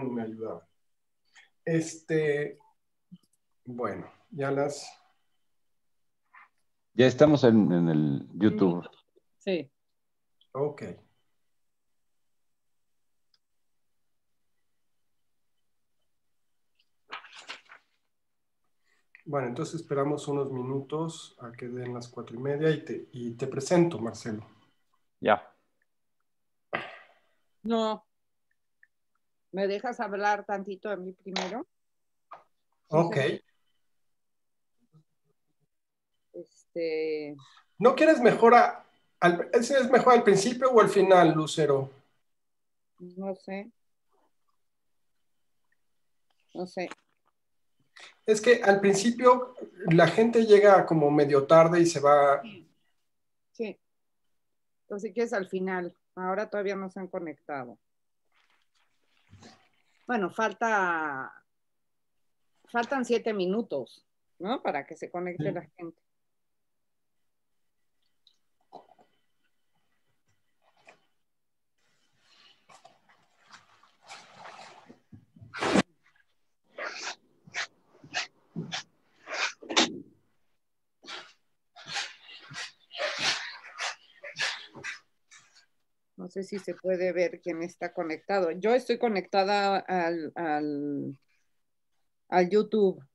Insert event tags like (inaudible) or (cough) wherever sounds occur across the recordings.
me ayudaba. Este, bueno, ya las. Ya estamos en, el YouTube. Sí. Ok. Bueno, entonces esperamos unos minutos a que den las cuatro y media y te, y te presento, Marcelo. Ya. No, ¿Me dejas hablar tantito de mí primero? Ok. Este... ¿No quieres mejor al, es mejor al principio o al final, Lucero? No sé. No sé. Es que al principio la gente llega como medio tarde y se va. Sí. Así que es al final? Ahora todavía no se han conectado. Bueno, falta, faltan siete minutos, ¿no? Para que se conecte la gente. No sé si se puede ver quién está conectado. Yo estoy conectada al, al, YouTube.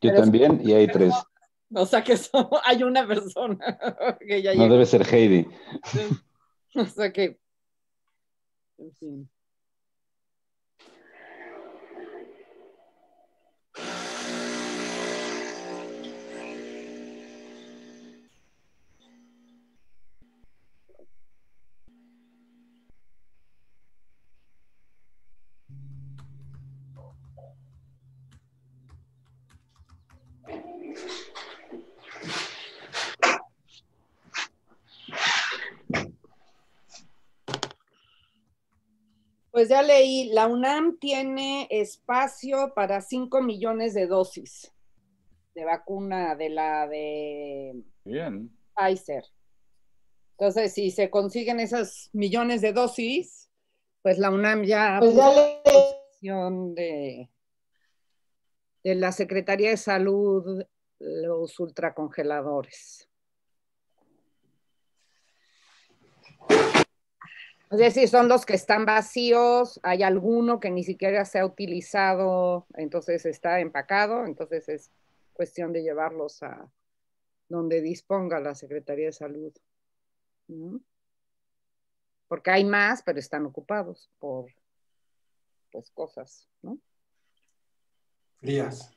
Yo también y hay tres. (laughs) O sea que hay una persona. (laughs) que ya no debe ser Heidi. (laughs) o sea que, pues ya leí, la UNAM tiene espacio para 5 millones de dosis de vacuna de la de Pfizer. Entonces, si se consiguen esas millones de dosis, pues la UNAM ya... Pues ya leí. De, de la Secretaría de Salud los ultracongeladores. Es decir, son los que están vacíos, hay alguno que ni siquiera se ha utilizado, entonces está empacado, entonces es cuestión de llevarlos a donde disponga la Secretaría de Salud. Porque hay más, pero están ocupados por pues, cosas, ¿no? Frías.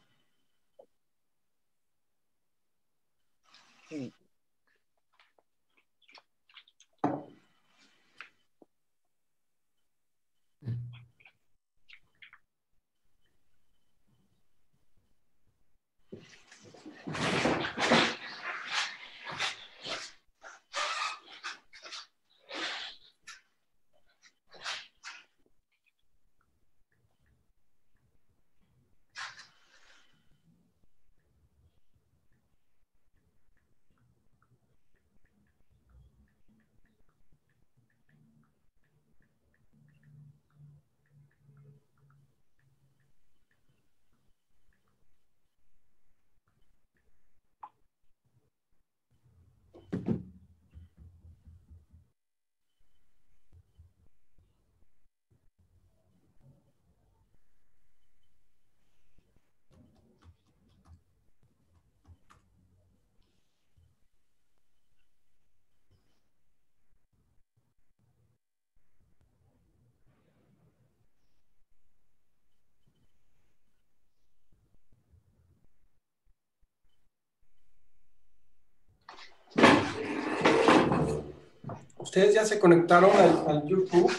Ustedes ya se conectaron al, YouTube.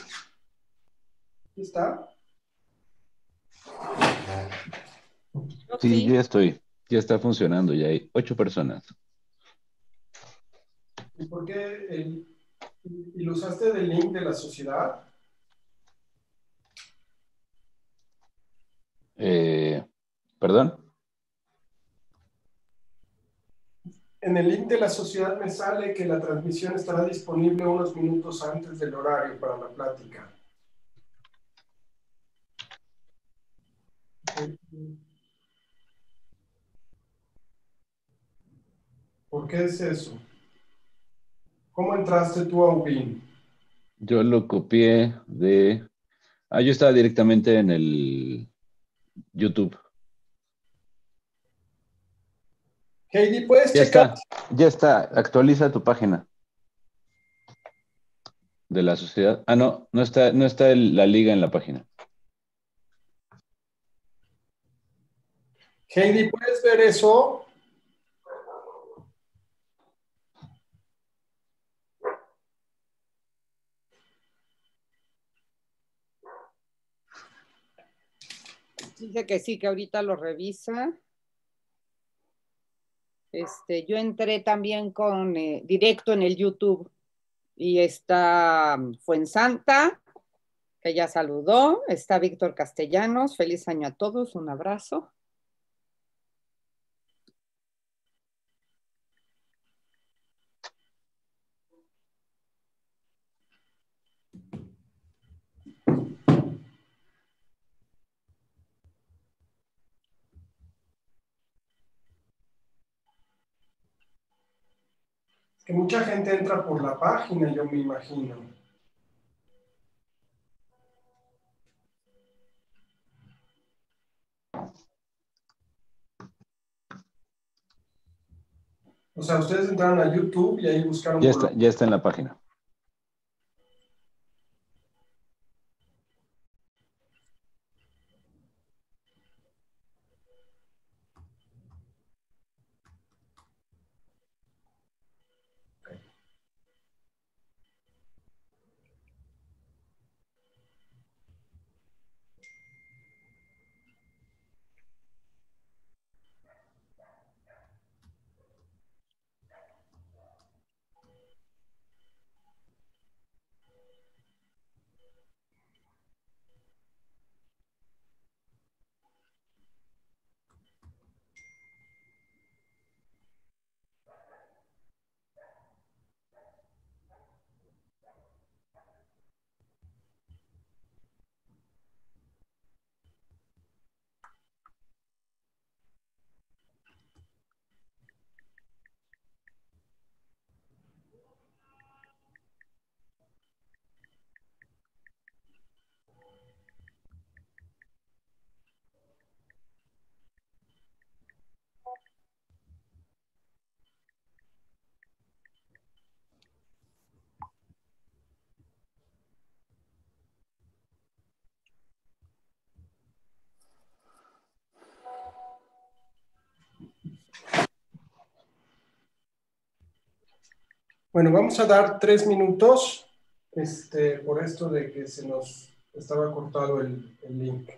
está? Sí, ya estoy. Ya está funcionando, ya hay ocho personas. ¿Y por qué el, y lo usaste del link de la sociedad? Eh, ¿Perdón? en el link de la sociedad me sale que la transmisión estará disponible unos minutos antes del horario para la plática. ¿Por qué es eso? ¿Cómo entraste tú a Ubin? Yo lo copié de... Ah, yo estaba directamente en el YouTube. Heidi, puedes ya Está, ya está, actualiza tu página de la sociedad. Ah, no, no está, no está la liga en la página. Heidi, ¿puedes ver eso? Dice que sí, que ahorita lo revisa. Este, yo entré también con eh, directo en el YouTube y está Fuensanta, que ya saludó, está Víctor Castellanos, feliz año a todos, un abrazo. que mucha gente entra por la página, yo me imagino. O sea, ustedes entraron a YouTube y ahí buscaron. Ya está, ya está en la página. Bueno, vamos a dar tres minutos este, por esto de que se nos estaba cortado el link.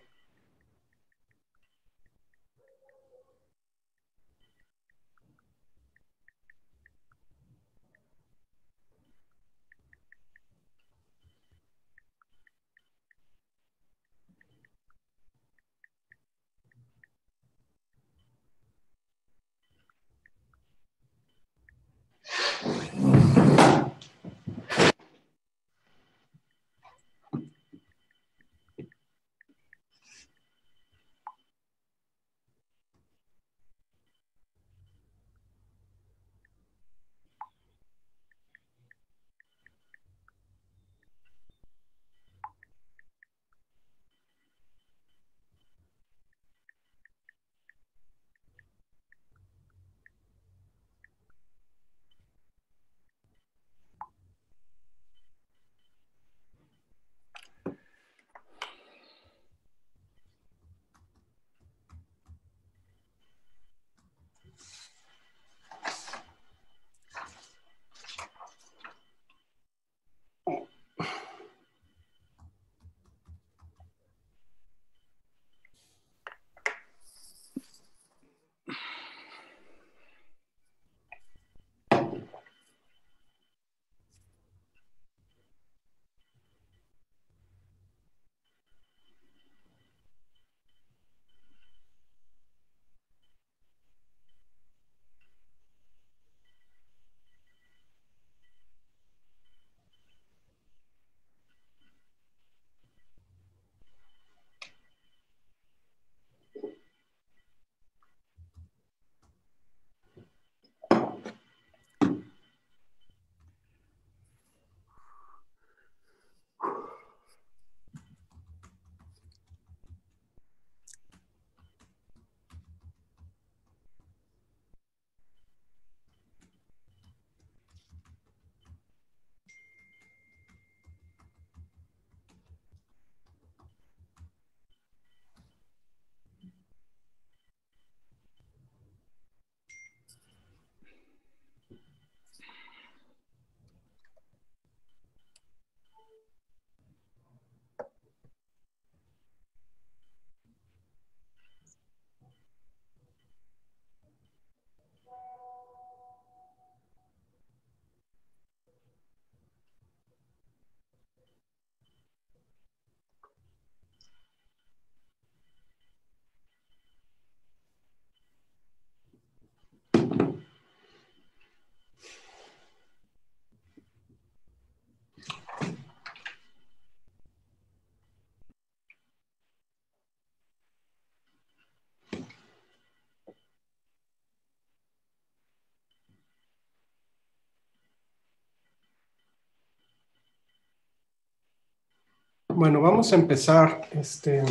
Bueno, vamos a empezar. Este,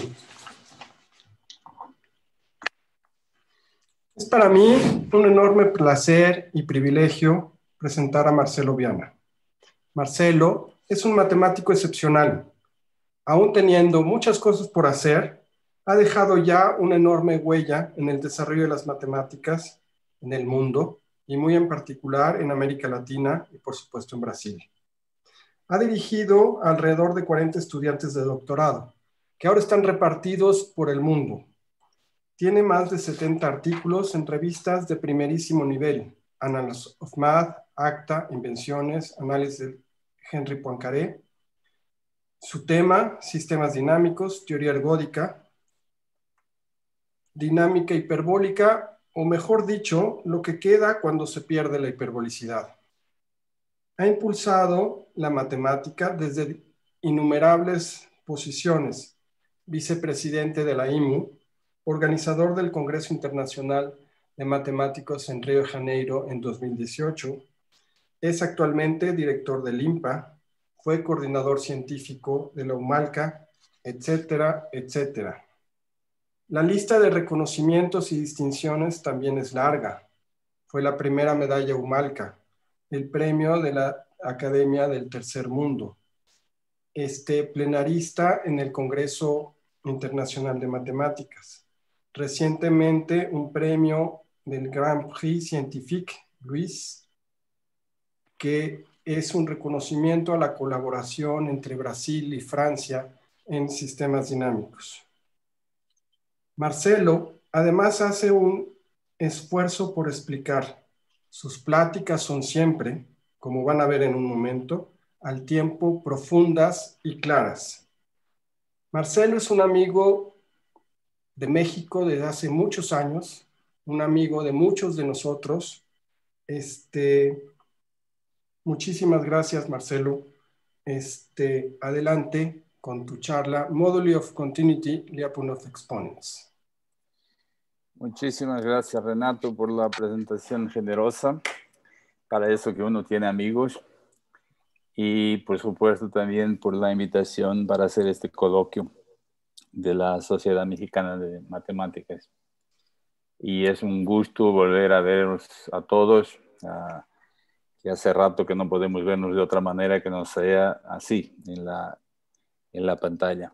es para mí un enorme placer y privilegio presentar a Marcelo Viana. Marcelo es un matemático excepcional. Aún teniendo muchas cosas por hacer, ha dejado ya una enorme huella en el desarrollo de las matemáticas en el mundo y muy en particular en América Latina y por supuesto en Brasil ha dirigido alrededor de 40 estudiantes de doctorado, que ahora están repartidos por el mundo. Tiene más de 70 artículos en revistas de primerísimo nivel, Annals of Math, Acta, Invenciones, Análisis de Henry Poincaré. Su tema, sistemas dinámicos, teoría ergódica, dinámica hiperbólica, o mejor dicho, lo que queda cuando se pierde la hiperbolicidad. Ha impulsado la matemática desde innumerables posiciones, vicepresidente de la IMU, organizador del Congreso Internacional de Matemáticos en Río de Janeiro en 2018, es actualmente director del limpa fue coordinador científico de la UMALCA, etcétera, etcétera. La lista de reconocimientos y distinciones también es larga. Fue la primera medalla UMALCA, el premio de la academia del tercer mundo. Este, plenarista en el Congreso Internacional de Matemáticas. Recientemente un premio del Grand Prix Scientifique Luis, que es un reconocimiento a la colaboración entre Brasil y Francia en sistemas dinámicos. Marcelo además hace un esfuerzo por explicar. Sus pláticas son siempre como van a ver en un momento, al tiempo profundas y claras. Marcelo es un amigo de México desde hace muchos años, un amigo de muchos de nosotros. Este, muchísimas gracias, Marcelo. Este, adelante con tu charla, Moduli of Continuity, of Exponents. Muchísimas gracias, Renato, por la presentación generosa para eso que uno tiene amigos y por supuesto también por la invitación para hacer este coloquio de la Sociedad Mexicana de Matemáticas. Y es un gusto volver a vernos a todos, que hace rato que no podemos vernos de otra manera que no sea así en la, pantalla.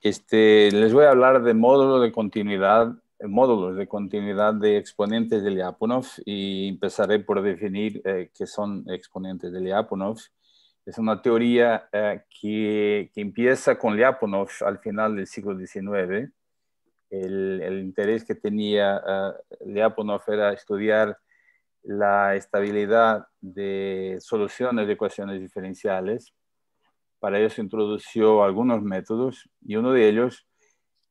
Este, les voy a hablar de módulo de continuidad módulos de continuidad de exponentes de Lyapunov y empezaré por definir eh, qué son exponentes de Lyapunov. Es una teoría eh, que, que, empieza con Lyapunov al final del siglo XIX. El, el interés que tenía Lyapunov eh, era estudiar la estabilidad de soluciones de ecuaciones diferenciales. Para ello se introdujo algunos métodos y uno de ellos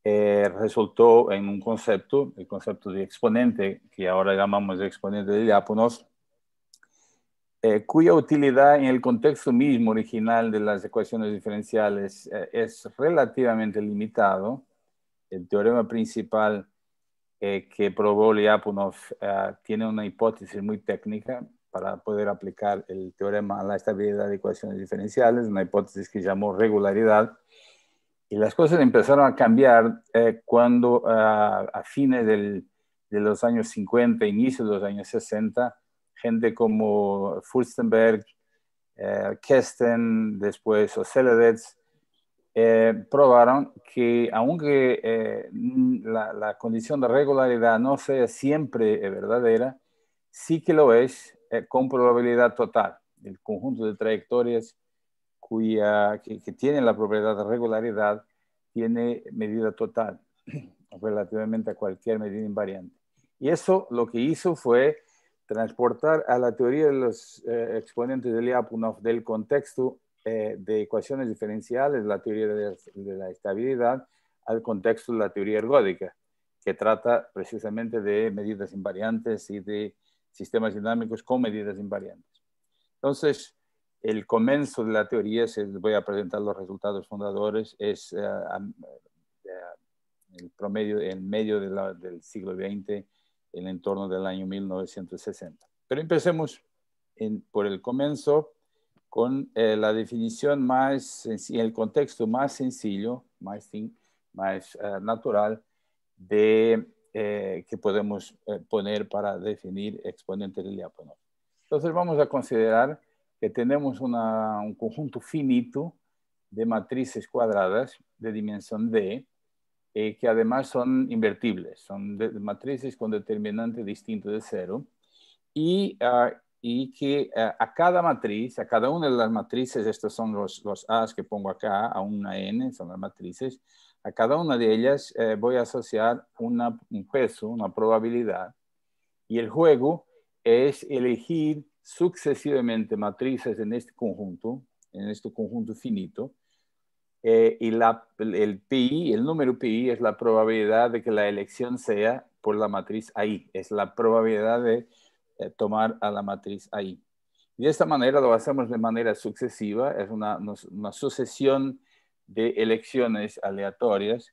eh, resultó en un concepto, el concepto de exponente, que ahora llamamos exponente de Lyapunov eh, cuya utilidad en el contexto mismo original de las ecuaciones diferenciales eh, es relativamente limitado. El teorema principal que probó Lyapunov tiene una hipótesis muy técnica para poder aplicar el teorema a la estabilidad de ecuaciones diferenciales, una hipótesis que llamó regularidad, y las cosas empezaron a cambiar eh, cuando ah, a fines de los años 50, inicios de los años 60, gente como Furstenberg, eh, Kesten, después Oceledetz, eh, probaron que aunque la, condición de regularidad no sea siempre verdadera, sí que lo es con probabilidad total. El conjunto de trayectorias cuya, que, tiene la propiedad de regularidad tiene medida total (clears throat) relativamente a cualquier medida invariante. Y eso lo que hizo fue transportar a la teoría de los eh, exponentes de Lyapunov del contexto eh, de ecuaciones diferenciales, la teoría de, de, la estabilidad, al contexto de la teoría ergódica, que trata precisamente de medidas invariantes y de sistemas dinámicos con medidas invariantes. Entonces, el comienzo de la teoría, se voy a presentar los resultados fundadores, es en eh, eh, el promedio, en medio del siglo XX, en el entorno del año 1960. Pero empecemos por el comienzo con eh, la definición más, el contexto más sencillo, más, más natural de, que podemos poner para definir exponente de Lyapunov. Entonces vamos a considerar que tenemos un conjunto finito de matrices cuadradas de dimensión D, eh, que además son invertibles, son matrices con determinante distinto de cero, y, ah, que ah, a cada matriz, a cada una de las matrices, estos son los, los A's que pongo acá, a una N, son las matrices, a cada una de ellas eh, voy a asociar una, un peso, una probabilidad, y el juego es elegir sucesivamente matrices en este conjunto, en este conjunto finito, eh, y la, el pi, el número pi es la probabilidad de que la elección sea por la matriz ahí, es la probabilidad de eh, tomar a la matriz ahí. de esta manera lo hacemos de manera sucesiva, es una, una sucesión de elecciones aleatorias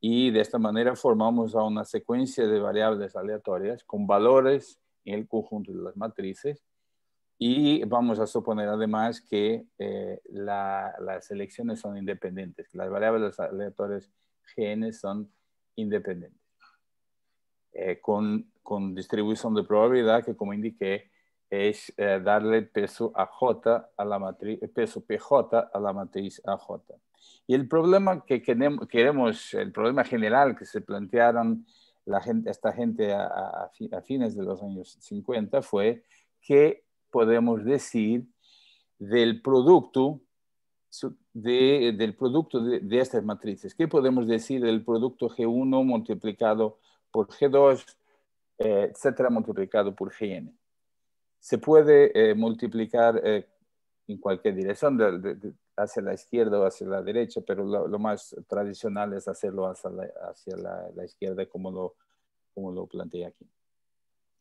y de esta manera formamos a una secuencia de variables aleatorias con valores en el conjunto de las matrices y vamos a suponer además que eh, las elecciones son independientes, que las variables aleatorias GN son independientes, eh, con, distribución de probabilidad que como indiqué es eh, darle peso a J a la matriz, peso PJ a la matriz AJ. Y el problema que queremos, el problema general que se plantearon la esta gente a fines de los años 50 fue que podemos decir, del producto de, del producto de, estas matrices. ¿Qué podemos decir del producto G1 multiplicado por G2, eh, etcétera, multiplicado por Gn? Se puede eh, multiplicar eh, en cualquier dirección, hacia la izquierda o hacia la derecha, pero lo, más tradicional es hacerlo hacia la, hacia la, la izquierda, como lo, como lo planteé aquí.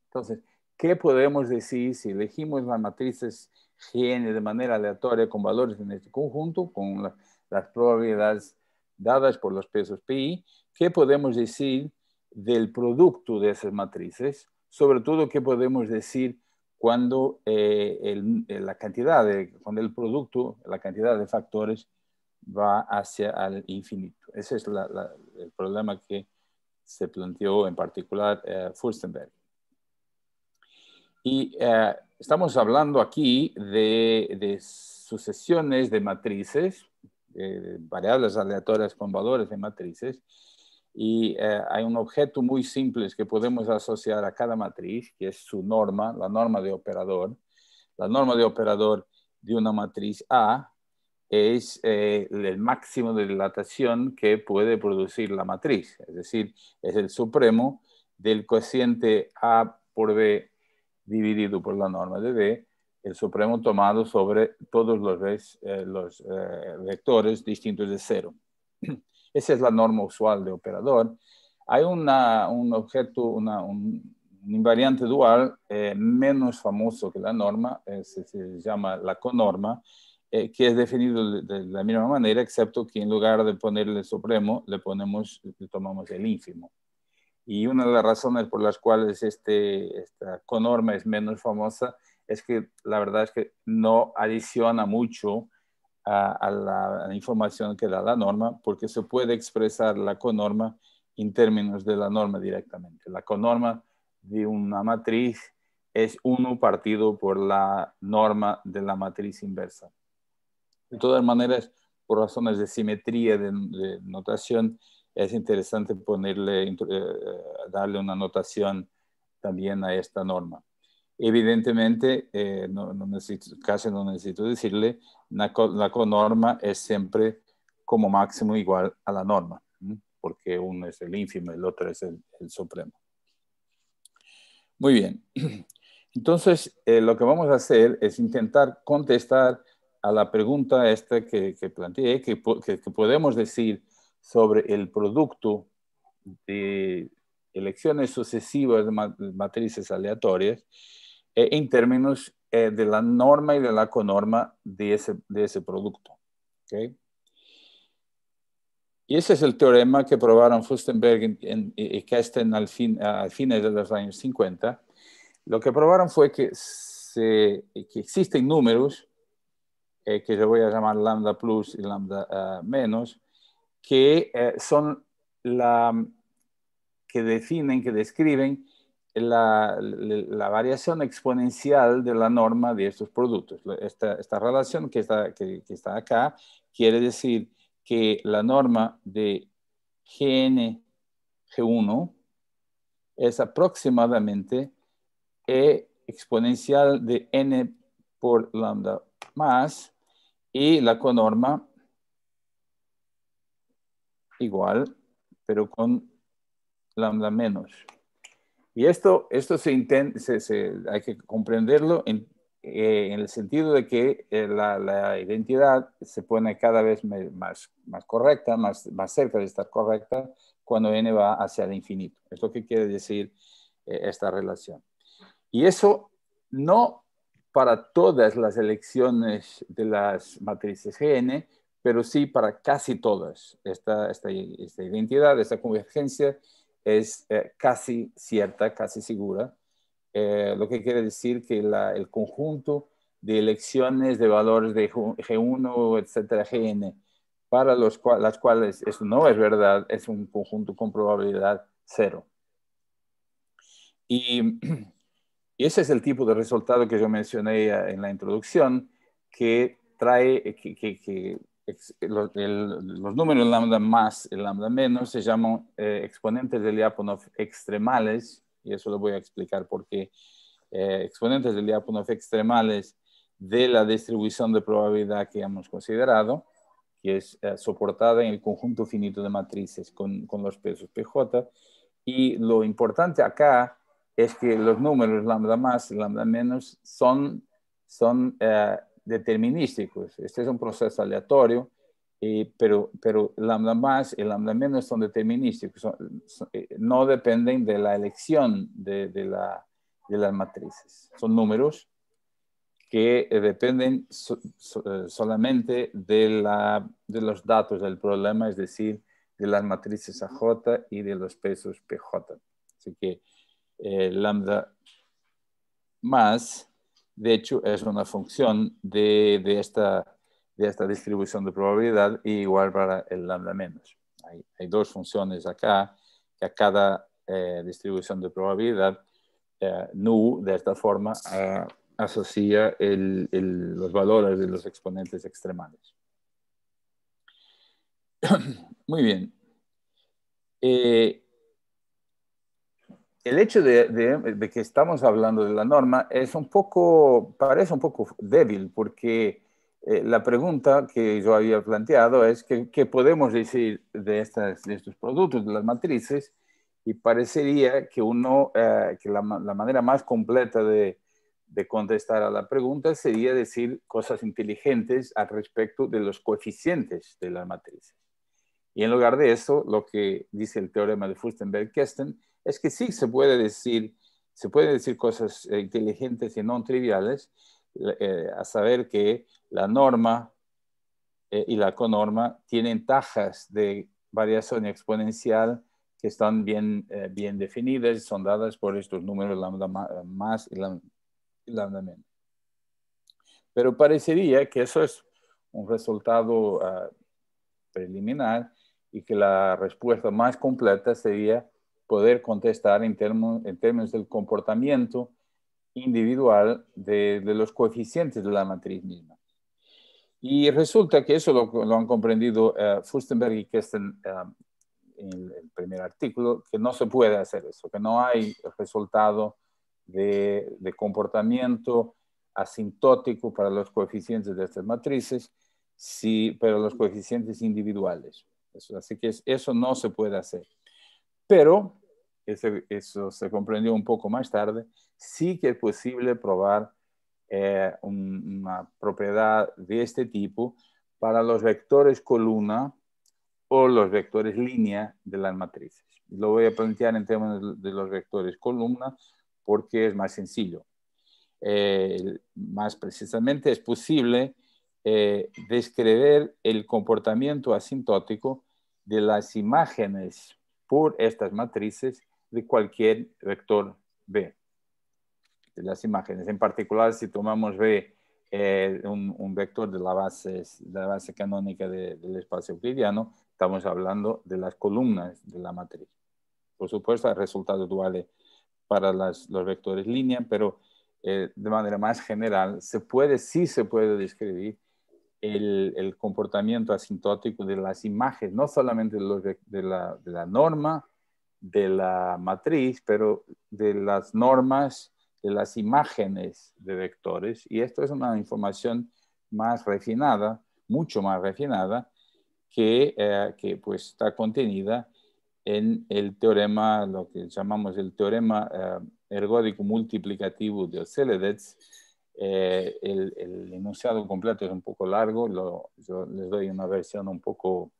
Entonces, ¿Qué podemos decir si elegimos las matrices GN de manera aleatoria con valores en este conjunto, con las probabilidades dadas por los pesos PI? ¿Qué podemos decir del producto de esas matrices? Sobre todo, ¿qué podemos decir cuando eh, el, eh, la cantidad, de, el producto, la cantidad de factores va hacia el infinito. Ese es el problema que se planteó en particular eh, Furstenberg. Y eh, estamos hablando aquí de, sucesiones de matrices, eh, variables aleatorias con valores de matrices, y eh, hay un objeto muy simple que podemos asociar a cada matriz, que es su norma, la norma de operador. La norma de operador de una matriz A es el máximo de dilatación que puede producir la matriz, es decir, es el supremo del cociente A por B dividido por la norma de B, el Supremo tomado sobre todos los, eh, los eh, vectores distintos de cero. (clears throat) Esa es la norma usual de operador. Hay una, un objeto, una, un, invariante dual eh, menos famoso que la norma, se, llama la conorma, que es definido de, la misma manera, excepto que en lugar de ponerle el supremo, le, ponemos, le tomamos el ínfimo. Y una de las razones por las cuales este, esta conorma es menos famosa es que la verdad es que no adiciona mucho a, la, información que da la norma, porque se puede expresar la conorma en términos de la norma directamente. La conorma de una matriz es uno partido por la norma de la matriz inversa. De todas maneras, por razones de simetría de, de notación, es interesante ponerle, eh, darle una anotación también a esta norma. Evidentemente, eh, casi no necesito decirle, la, conorma es siempre como máximo igual a la norma, porque uno es el ínfimo, el otro es el, supremo. Muy bien. (clears throat) Entonces, eh, lo que vamos a hacer es intentar contestar a la pregunta esta que, que planteé, que podemos decir sobre el producto de elecciones sucesivas de matrices aleatorias eh, en términos eh, de la norma y de la conorma de ese, de ese producto. ¿okay? Y ese es el teorema que probaron Fustenberg y Kesten eh, al fin, a fines de los años 50. Lo que probaron fue que, existen números que yo voy a llamar lambda plus y lambda ah, menos, que eh, son la que definen, que describen la, la, variación exponencial de la norma de estos productos. Esta, esta relación que está, que, está acá quiere decir que la norma de GN G1 es aproximadamente E exponencial de N por lambda más y la conorma igual, pero con lambda menos. Y esto, esto se, intenta, hay que comprenderlo eh, en, el sentido de que eh, la, identidad se pone cada vez más, más correcta, más, más cerca de estar correcta, cuando n va hacia el infinito. Es lo que quiere decir eh, esta relación. Y eso no para todas las elecciones de las matrices Gn, pero sí para casi todas. Esta, esta, esta identidad, esta convergencia es eh, casi cierta, casi segura, eh, lo que quiere decir que el conjunto de elecciones de valores de G1, etcétera, GN, para los las cuales eso no es verdad, es un conjunto con probabilidad cero. Y, y ese es el tipo de resultado que yo mencioné en la introducción, que trae, que los, números lambda más y lambda menos se llaman eh, exponentes de Lyapunov extremales, y eso lo voy a explicar porque eh, exponentes de Lyapunov extremales de la distribución de probabilidad que hemos considerado, que es eh, soportada en el conjunto finito de matrices con, con los pesos PJ. Y lo importante acá es que los números lambda más y lambda menos son, son determinísticos. Este es un proceso aleatorio, eh, pero, pero lambda más y lambda menos son determinísticos, eh, no dependen de la elección de, las matrices. Son números que eh, dependen solamente de, de los datos del problema, es decir, de las matrices AJ y de los pesos PJ. Así que lambda más de hecho, es una función de, esta, de esta distribución de probabilidad igual para el lambda menos. Hay, dos funciones acá que a cada eh, distribución de probabilidad eh, nu, de esta forma, ah, asocia los valores de los exponentes extremales. (clears throat) Muy bien. Eh, el hecho de, que estamos hablando de la norma es un poco, parece un poco débil, porque eh, la pregunta que yo había planteado es que, qué podemos decir de, estos productos, de las matrices, y parecería que, uno, eh, que la, manera más completa de, de contestar a la pregunta sería decir cosas inteligentes al respecto de los coeficientes de las matrices. Y en lugar de eso, lo que dice el teorema de fustenberg kesten es que sí se puede decir, se pueden decir cosas eh, inteligentes y no triviales, eh, a saber que la norma eh, y la conorma tienen tajas de variación exponencial que están bien, definidas bien definidas, son dadas por estos números lambda más y lambda, menos. Pero parecería que eso es un resultado ah, preliminar y que la respuesta más completa sería poder contestar en, en términos del comportamiento individual de, los coeficientes de la matriz misma. Y resulta que eso lo, han comprendido eh, Fustenberg y Kesten eh, en el, primer artículo, que no se puede hacer eso, que no hay resultado de, de comportamiento asintótico para los coeficientes de estas matrices, sí, pero los coeficientes individuales. Eso, así que eso no se puede hacer. Pero eso se comprendió un poco más tarde, sí que es posible probar eh, una propiedad de este tipo para los vectores columna o los vectores línea de las matrices. Lo voy a plantear en términos de los vectores columna porque es más sencillo. Eh, más precisamente es posible eh, describir el comportamiento asintótico de las imágenes por estas matrices de cualquier vector B de las imágenes. En particular, si tomamos B, eh, un, vector de la base, la base canónica del espacio euclidiano, estamos hablando de las columnas de la matriz. Por supuesto, resultado resultados duales para los vectores línea, pero eh, de manera más general, se puede, sí se puede describir el, comportamiento asintótico de las imágenes, no solamente la, de la norma, de la matriz, pero de las normas, de las imágenes de vectores. Y esto es una información más refinada, mucho más refinada, que, eh, que pues está contenida en el teorema, lo que llamamos el teorema eh, ergódico multiplicativo de Oceledetz. Eh, el, enunciado completo es un poco largo, yo les doy una versión un poco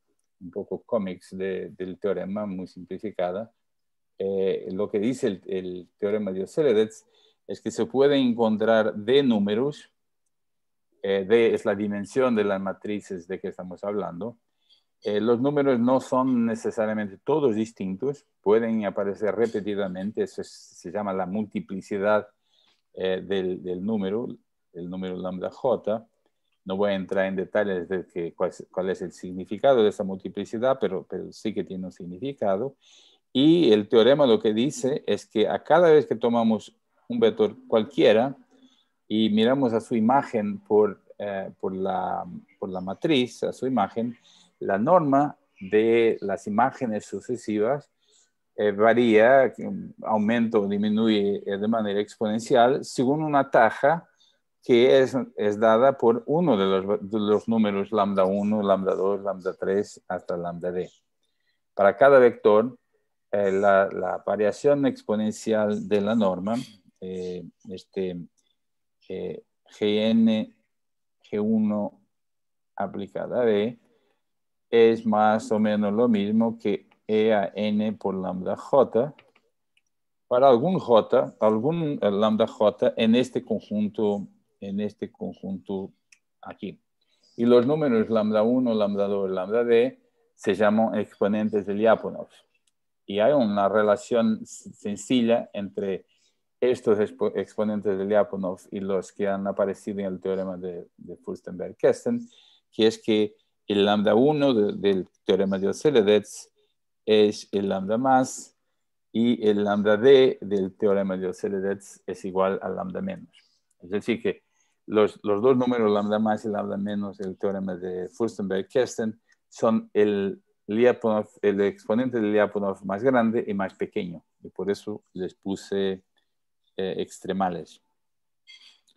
un poco cómics del teorema, muy simplificada, eh, lo que dice el, teorema de Oceledets es que se puede encontrar de números, eh, D es la dimensión de las matrices de que estamos hablando, eh, los números no son necesariamente todos distintos, pueden aparecer repetidamente, eso se llama la multiplicidad del, del, número, el número lambda j, no voy a entrar en detalles de cuál, es el significado de esa multiplicidad, pero, pero sí que tiene un significado. Y el teorema lo que dice es que a cada vez que tomamos un vector cualquiera y miramos a su imagen por, eh, por, la, por la matriz, a su imagen, la norma de las imágenes sucesivas eh, varía, aumenta o disminuye de manera exponencial según una taja que es, es dada por uno de los, números lambda 1, lambda 2, lambda 3 hasta lambda d. Para cada vector, eh, la, variación exponencial de la norma, eh, este, eh, gn g1 aplicada a d, es más o menos lo mismo que e a n por lambda j, para algún j, algún lambda j en este conjunto en este conjunto aquí. Y los números lambda 1, lambda 2, lambda d se llaman exponentes de Lyapunov. Y hay una relación sencilla entre estos exponentes de Lyapunov y los que han aparecido en el teorema de, Furstenberg-Kesten, que es que el lambda 1 del teorema de Oceledes es el lambda más y el lambda d del teorema de Oceledes es igual a lambda menos. Es decir, que los, dos números, lambda más y lambda menos, el teorema de Furstenberg-Kesten, son el, Lyapunov, el exponente de Lyapunov más grande y más pequeño. Y por eso les puse eh, extremales.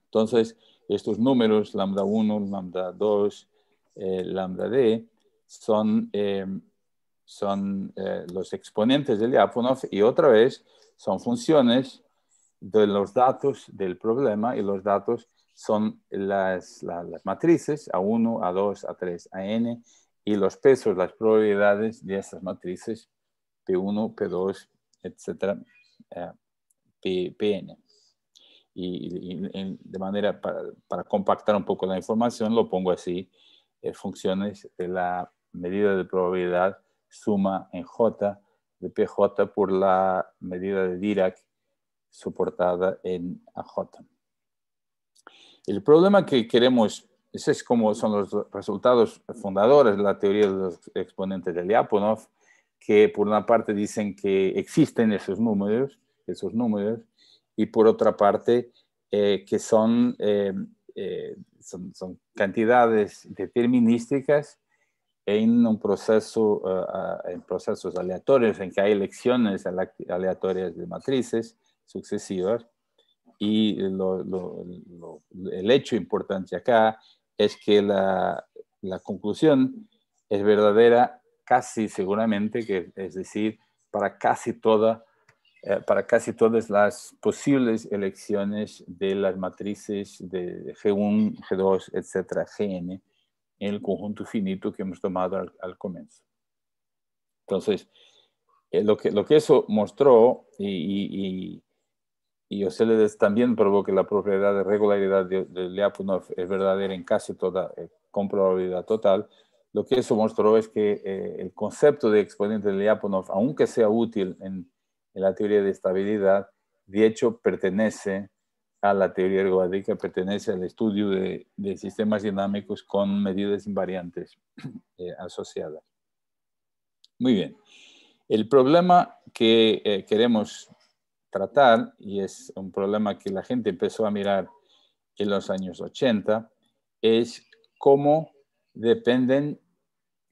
Entonces, estos números, lambda 1, lambda 2, eh, lambda d, son, eh, son los exponentes de Lyapunov y otra vez son funciones de los datos del problema y los datos son las, matrices A1, A2, A3, AN y los pesos, las probabilidades de esas matrices P1, P2, etcétera, eh, PN. Y, de manera para, compactar un poco la información, lo pongo así, eh, funciones de la medida de probabilidad suma en J de PJ por la medida de Dirac soportada en AJ. El problema que queremos, ese es como son los resultados fundadores de la teoría de los exponentes de Lyapunov, que por una parte dicen que existen esos números, esos números, y por otra parte eh, que eh, eh, son, son, cantidades determinísticas en un proceso, en procesos aleatorios, en que hay elecciones aleatorias de matrices sucesivas, y el hecho importante acá es que la, la conclusión es verdadera casi seguramente, que es decir, para casi, toda, eh, para casi todas las posibles elecciones de las matrices de G1, G2, etcétera, Gn, en el conjunto finito que hemos tomado al, comienzo. Entonces, eh, lo, que, lo que eso mostró y, y ustedes también probó que la propiedad de regularidad de, Lyapunov es verdadera en casi toda, eh, con probabilidad total, lo que eso mostró es que eh, el concepto de exponente de Lyapunov, aunque sea útil en, en, la teoría de estabilidad, de hecho pertenece a la teoría ergodica, pertenece al estudio de, de, sistemas dinámicos con medidas invariantes (clears throat) eh, asociadas. Muy bien. El problema que queremos tratar, y es un problema que la gente empezó a mirar en los años 80, es cómo dependen,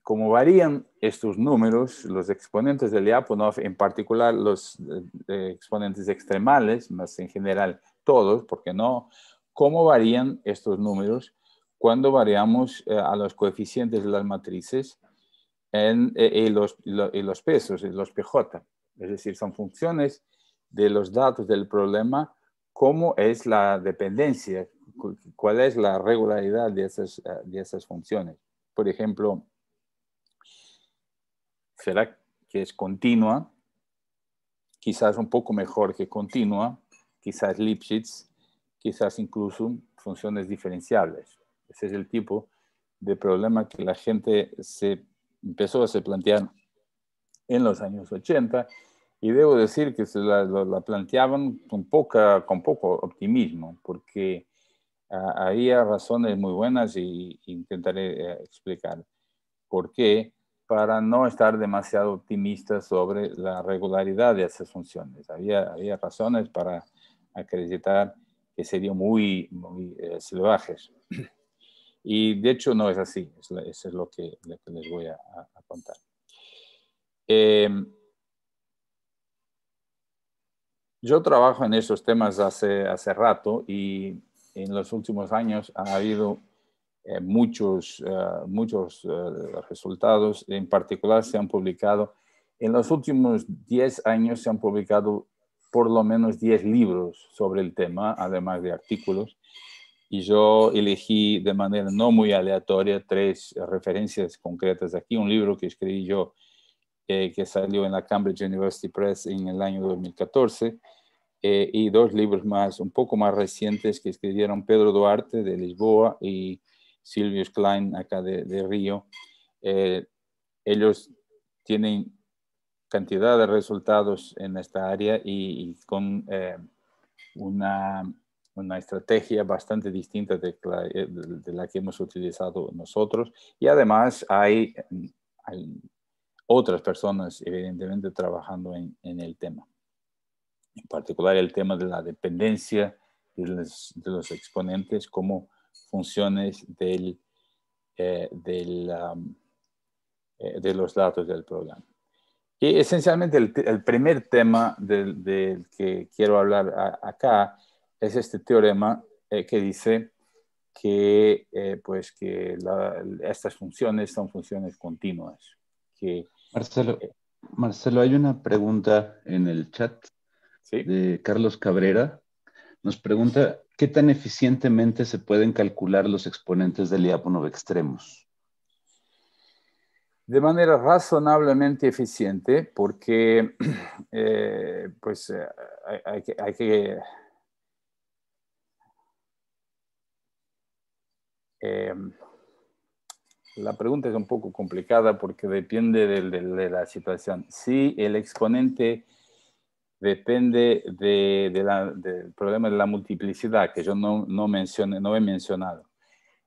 cómo varían estos números, los exponentes de Lyapunov, en particular los eh, eh, exponentes extremales, más en general todos, porque no, cómo varían estos números cuando variamos eh, a los coeficientes de las matrices en, y los, y los pesos, y los PJ. Es decir, son funciones de los datos del problema, cómo es la dependencia, cuál es la regularidad de esas, funciones. Por ejemplo, será que es continua, quizás un poco mejor que continua, quizás Lipschitz, quizás incluso funciones diferenciables. Ese es el tipo de problema que la gente se empezó a plantear en los años 80 y debo decir que se la, planteaban con, poca, con poco optimismo, porque ah, había razones muy buenas y, intentaré eh, explicar por qué, para no estar demasiado optimista sobre la regularidad de esas funciones. Había, había razones para acreditar que serían muy, muy eh, salvajes. Y de hecho no es así, eso es lo que, les voy a, contar. Eh, yo trabajo en esos temas hace, hace rato y en los últimos años ha habido eh, muchos, eh, muchos eh, resultados, en particular se han publicado, en los últimos 10 años se han publicado por lo menos 10 libros sobre el tema, además de artículos, y yo elegí de manera no muy aleatoria tres referencias concretas aquí, un libro que escribí yo que salió en la Cambridge University Press en el año 2014, eh, y dos libros más, un poco más recientes, que escribieron Pedro Duarte de Lisboa y Silvius Klein acá de, Río. Eh, ellos tienen cantidad de resultados en esta área y, con eh, una, una, estrategia bastante distinta de la, que hemos utilizado nosotros. Y además hay, hay otras personas, evidentemente, trabajando en, el tema. En particular, el tema de la dependencia de los, exponentes como funciones del, eh, eh, de los datos del programa. Y esencialmente el, primer tema del, que quiero hablar acá es este teorema eh, que dice que, pues que estas funciones son funciones continuas. Marcelo, Marcelo, hay una pregunta en el chat de Carlos Cabrera. Nos pregunta, ¿qué tan eficientemente se pueden calcular los exponentes del diácono extremos? de manera razonablemente eficiente porque (clears throat) eh, pues eh, hay, que, eh, la pregunta es un poco complicada porque depende de, la situación. Si el exponente depende del problema de la multiplicidad, que yo no, mencioné, no he mencionado,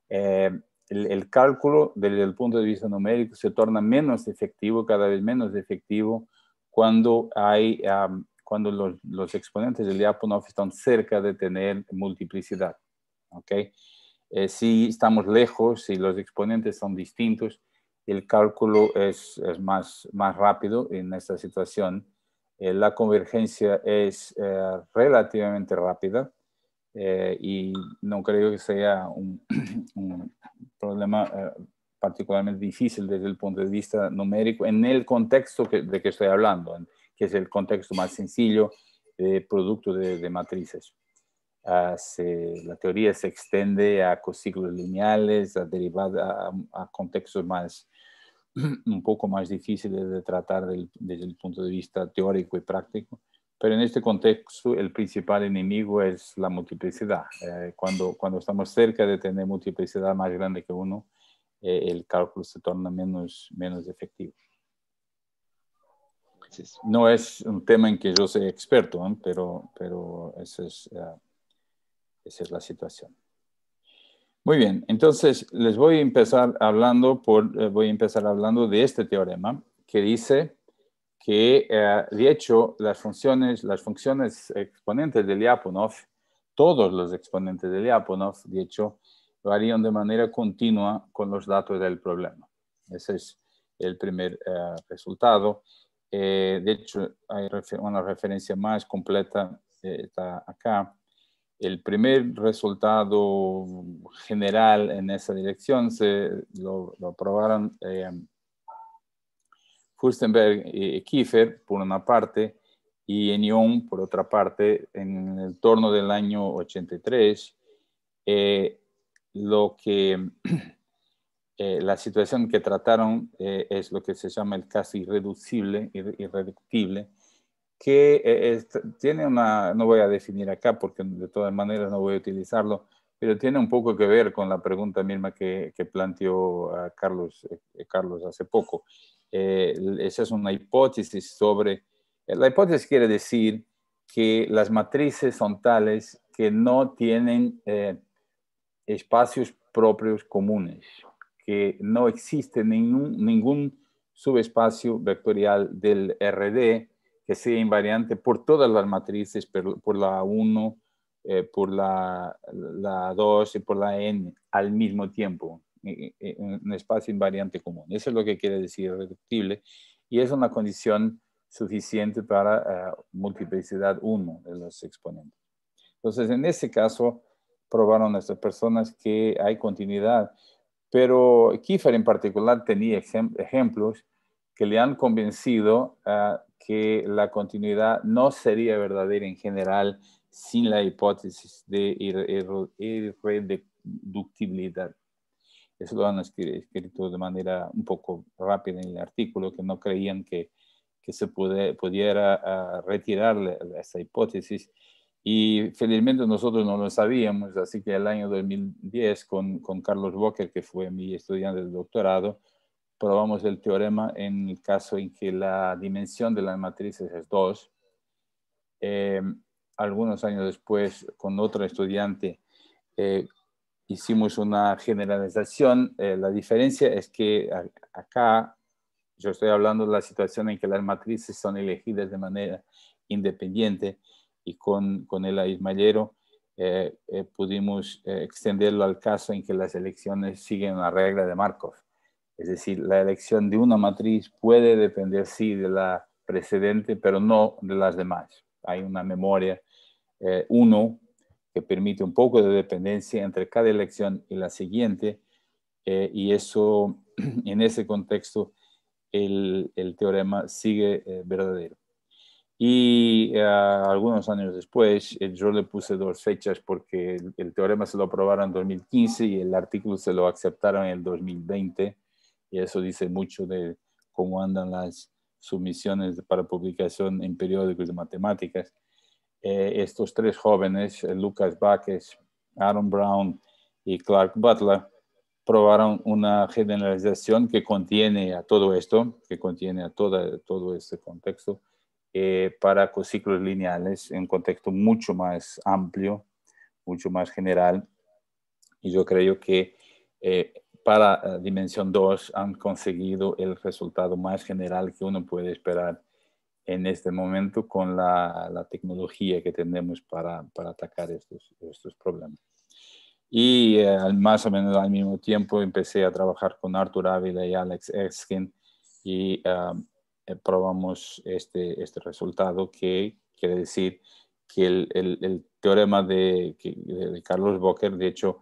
eh, el, cálculo desde el punto de vista numérico se torna menos efectivo, cada vez menos efectivo, cuando, hay, cuando los, exponentes del Lyapunov están cerca de tener multiplicidad. Ok. Eh, si estamos lejos, si los exponentes son distintos, el cálculo es, más, rápido en esta situación. Eh, la convergencia es eh, relativamente rápida y no creo que sea un, (clears throat) problema particularmente difícil desde el punto de vista numérico en el contexto de que estoy hablando, que es el contexto más sencillo de producto de matrices. Ah, la teoría se extiende a ciclos lineales, a, derivada, a, contextos más, (clears throat) un poco más difíciles de tratar desde el punto de vista teórico y práctico. Pero en este contexto el principal enemigo es la multiplicidad. Eh, cuando, cuando estamos cerca de tener multiplicidad más grande que uno, eh, el cálculo se torna menos, menos efectivo. No es un tema en que yo sea experto, pero, pero ese es... Ah, esa es la situación. Muy bien, entonces les voy a empezar hablando, por, eh, voy a empezar hablando de este teorema que dice que, eh, de hecho, las funciones, las funciones exponentes de Lyapunov, todos los exponentes de Lyapunov, de hecho, varían de manera continua con los datos del problema. Ese es el primer eh, resultado. de hecho, hay una referencia más completa, está acá el primer resultado general en esa dirección se lo, aprobaron eh, Furstenberg y Kiefer por una parte y Enion por otra parte en el torno del año 83 eh, lo que (clears throat) eh, la situación que trataron eh, es lo que se llama el caso irreducible irreductible que eh, este, tiene una, no voy a definir acá porque de todas maneras no voy a utilizarlo, pero tiene un poco que ver con la pregunta misma que, planteó a Carlos, eh, eh, Carlos hace poco. esa es una hipótesis sobre, la hipótesis quiere decir que las matrices son tales que no tienen espacios propios comunes, que no existe ningún, ningún subespacio vectorial del RD que sea invariante por todas las matrices, por, la 1, eh, por la, la 2 y por la n al mismo tiempo, en eh, eh, un espacio invariante común. Eso es lo que quiere decir reductible. y es una condición suficiente para multiplicidad 1 de los exponentes. Entonces, en ese caso, probaron estas personas que hay continuidad, pero Kiefer en particular tenía ejemplos que le han convencido a que la continuidad no sería verdadera en general sin la hipótesis de irreductibilidad. Eso lo han escrito de manera un poco rápida en el artículo, que no creían que, que se pudiera ah, retirar esa hipótesis. Y felizmente nosotros no lo sabíamos, así que el año 2010 con, con Carlos Walker, que fue mi estudiante de doctorado, probamos el teorema en el caso en que la dimensión de las matrices es 2. Eh, algunos años después, con otro estudiante, eh, hicimos una generalización. Eh, la diferencia es que acá yo estoy hablando de la situación en que las matrices son elegidas de manera independiente y con, el eh, pudimos extenderlo al caso en que las elecciones siguen la regla de Markov. Es decir, la elección de una matriz puede depender, sí, de la precedente, pero no de las demás. Hay una memoria 1 eh, que permite un poco de dependencia entre cada elección y la siguiente, eh, y eso, (clears throat) en ese contexto, el, teorema sigue eh, verdadero. Y algunos años después, yo le puse dos fechas porque el, el, teorema se lo aprobaron en 2015 y el artículo se lo aceptaron en el 2020 y eso dice mucho de cómo andan las sumisiones para publicación en periódicos de matemáticas. Eh, estos tres jóvenes, eh, Lucas Baques, Aaron Brown y Clark Butler, probaron una generalización que contiene a todo esto, que contiene a todo este contexto, eh, para ciclos lineales en un contexto mucho más amplio, mucho más general. Y yo creo que para eh, Dimensión 2 han conseguido el resultado más general que uno puede esperar en este momento con la, tecnología que tenemos para, para atacar estos, estos, problemas. Y eh, más o menos al mismo tiempo empecé a trabajar con Arthur Ávila y Alex Erskine y um, eh, probamos este, este resultado que quiere decir que el, el, teorema de, de Carlos Bocker, de hecho,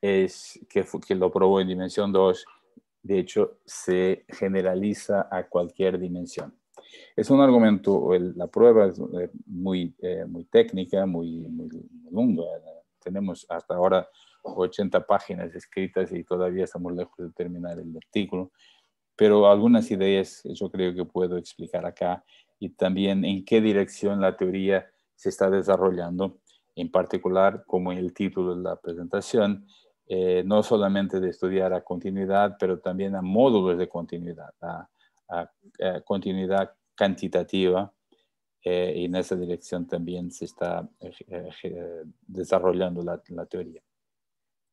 es que, lo probó en dimensión 2, de hecho, se generaliza a cualquier dimensión. Es un argumento, la prueba es eh, muy, eh, muy técnica, muy, muy, muy Tenemos hasta ahora 80 páginas escritas y todavía estamos lejos de terminar el artículo, pero algunas ideas yo creo que puedo explicar acá y también en qué dirección la teoría se está desarrollando, en particular como en el título de la presentación, eh, no solamente de estudiar a continuidad, pero también a módulos de continuidad, a, continuidad cantitativa. Eh, y en esa dirección también se está eh, desarrollando la, teoría.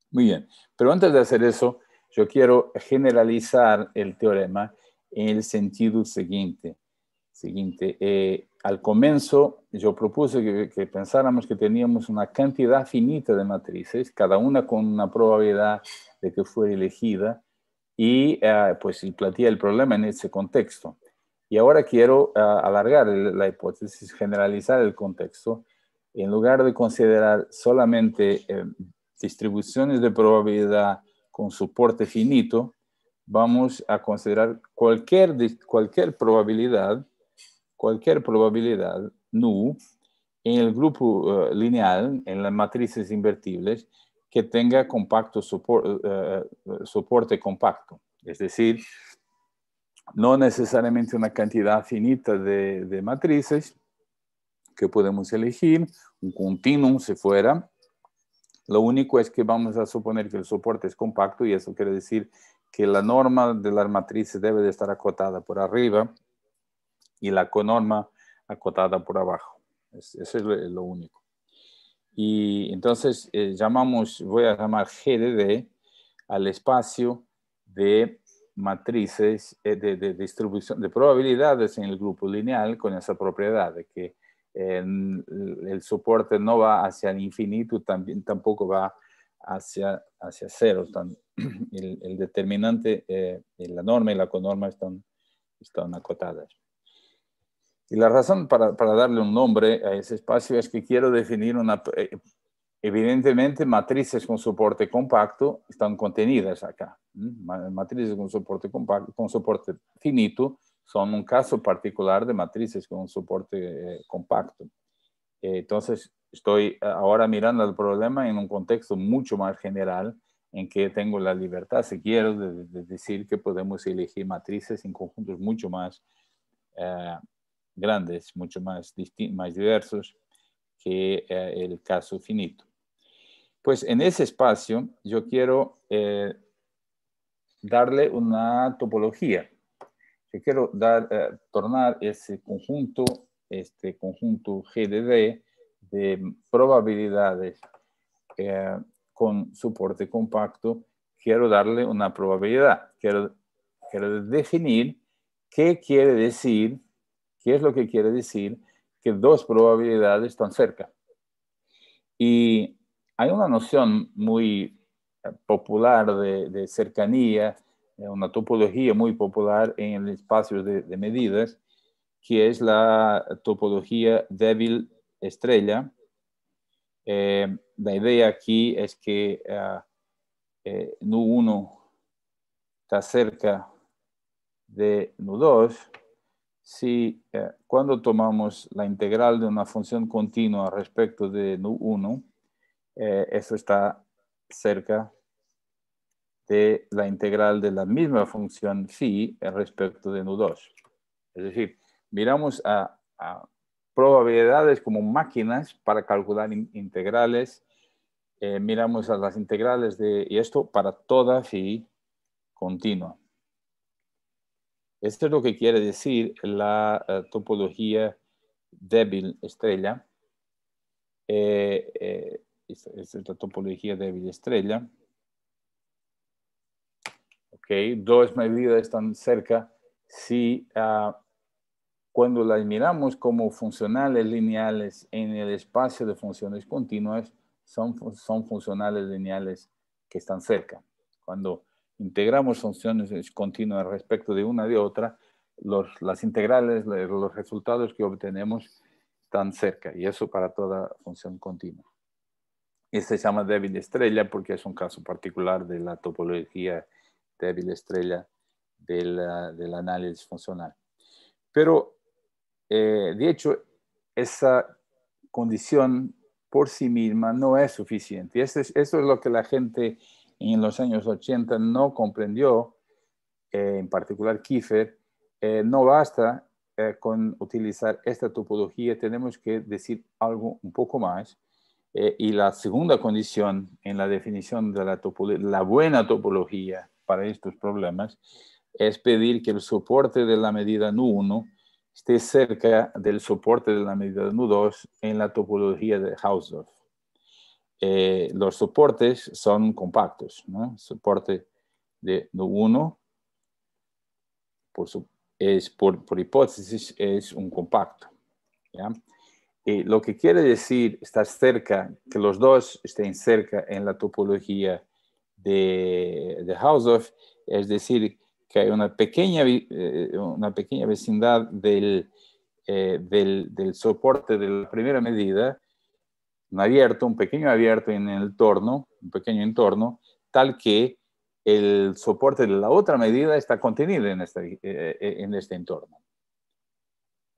Muy bien, pero antes de hacer eso, yo quiero generalizar el teorema en el sentido siguiente. Siguiente. Eh, al comienzo yo propuse que, pensáramos que teníamos una cantidad finita de matrices, cada una con una probabilidad de que fuera elegida, y eh, pues y el problema en ese contexto. Y ahora quiero eh, alargar la hipótesis, generalizar el contexto. En lugar de considerar solamente distribuciones de probabilidad con soporte finito, vamos a considerar cualquier, cualquier probabilidad cualquier probabilidad nu en el grupo eh, lineal, en las matrices invertibles, que tenga compacto eh, eh, soporte compacto. Es decir, no necesariamente una cantidad finita de, de matrices que podemos elegir, un continuum si fuera. Lo único es que vamos a suponer que el soporte es compacto y eso quiere decir que la norma de las matrices debe de estar acotada por arriba y la conorma acotada por abajo. eso es lo, único. Y entonces eh, llamamos, voy a llamar GDD al espacio de matrices eh, de, distribución de probabilidades en el grupo lineal con esa propiedad de que eh, el soporte no va hacia el infinito, también, tampoco va hacia, hacia cero. (clears throat) el, el, determinante, la norma y la conorma están, están acotadas. Y la razón para, para, darle un nombre a ese espacio es que quiero definir una... Eh, evidentemente, matrices con soporte compacto están contenidas acá. Matrices con soporte, compacto, con soporte finito son un caso particular de matrices con soporte eh, compacto. Entonces, estoy ahora mirando el problema en un contexto mucho más general en que tengo la libertad, si quiero, de, decir que podemos elegir matrices en conjuntos mucho más eh, grandes, mucho más, más diversos que eh, el caso finito. Pues en ese espacio yo quiero eh, darle una topología. Yo quiero dar, eh, tornar ese conjunto, este conjunto GDD de probabilidades con soporte compacto, quiero darle una probabilidad. quiero definir qué quiere decir que es lo que quiere decir que dos probabilidades están cerca. Y hay una noción muy eh, popular de, cercanía, eh, una topología muy popular en el espacio de, medidas, que es la topología débil estrella. Eh, la idea aquí es que eh, NU1 está cerca de NU2 si eh, cuando tomamos la integral de una función continua respecto de nu 1, eh, eso está cerca de la integral de la misma función phi respecto de nu2. Es decir, miramos a, probabilidades como máquinas para calcular integrales. Eh, miramos a las integrales de, y esto para toda phi continua. Esto es lo que quiere decir la eh, topología débil estrella. Eh, eh, esta, es la topología débil estrella. Ok, dos medidas están cerca si ah, cuando las miramos como funcionales lineales en el espacio de funciones continuas, son, son funcionales lineales que están cerca. Cuando integramos funciones eh, continuas respecto de una de otra, las integrales, los resultados que obtenemos están cerca y eso para toda función continua. Este se llama débil estrella porque es un caso particular de la topología débil estrella del, análisis funcional. Pero, eh, de hecho, esa condición por sí misma no es suficiente. Esto eso es lo que la gente en los años 80 no comprendió, eh, en particular Kiefer, eh, no basta eh, con utilizar esta topología, tenemos que decir algo un poco más. y la segunda condición en la definición de la, la buena topología para estos problemas es pedir que el soporte de la medida nu 1 esté cerca del soporte de la medida nu 2 en la topología de Hausdorff. Eh, los soportes son compactos, Soporte de uno, por, por, hipótesis es un compacto. Y lo que quiere decir estar cerca, que los dos estén cerca en la topología de, de Hausdorff, es decir, que hay una pequeña, eh, una pequeña vecindad eh, del, del soporte de la primera medida un abierto, un pequeño abierto en el torno, un pequeño entorno, tal que el soporte de la otra medida está contenido en este, eh, eh, en este entorno.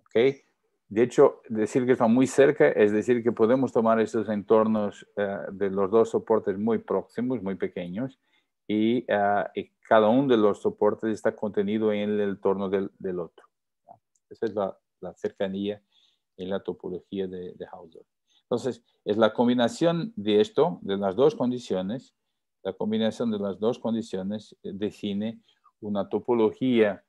¿Okay? De hecho, decir que está muy cerca es decir que podemos tomar estos entornos eh, de los dos soportes muy próximos, muy pequeños, ah, y, cada uno de los soportes está contenido en el entorno del, otro. Esa es la, cercanía en la topología de, de Hauser. Entonces, es la combinación de esto, de las dos condiciones, la combinación de las dos condiciones define una topología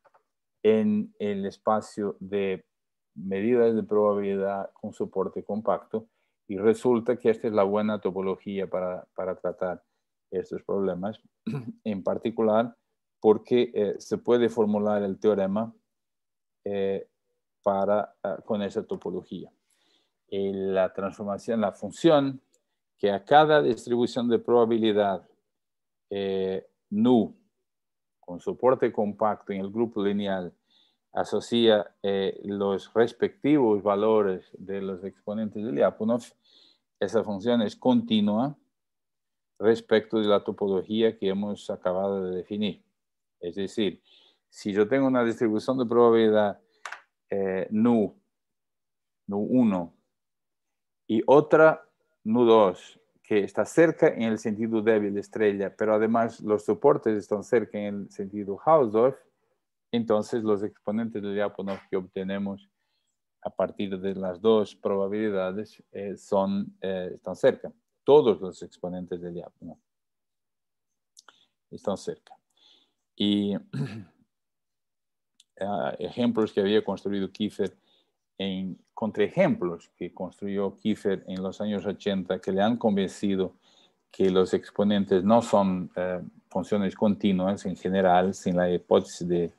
en el espacio de medidas de probabilidad con soporte compacto y resulta que esta es la buena topología para, tratar estos problemas, (clears throat) en particular porque eh, se puede formular el teorema eh, para, ah, con esa topología. Eh, la transformación, la función que a cada distribución de probabilidad eh, nu con soporte compacto en el grupo lineal asocia eh, los respectivos valores de los exponentes de Lyapunov, esa función es continua respecto de la topología que hemos acabado de definir. Es decir, si yo tengo una distribución de probabilidad nu, nu 1, y otra NU2, que está cerca en el sentido débil estrella, pero además los soportes están cerca en el sentido Hausdorff, entonces los exponentes de Lyapunov que obtenemos a partir de las dos probabilidades eh, son, eh, están cerca. Todos los exponentes del Lyapunov están cerca. Y (clears throat) ah, ejemplos que había construido Kiefer en contraejemplos que construyó Kiefer en los años 80 que le han convencido que los exponentes no son eh, funciones continuas en general, sin la hipótesis de,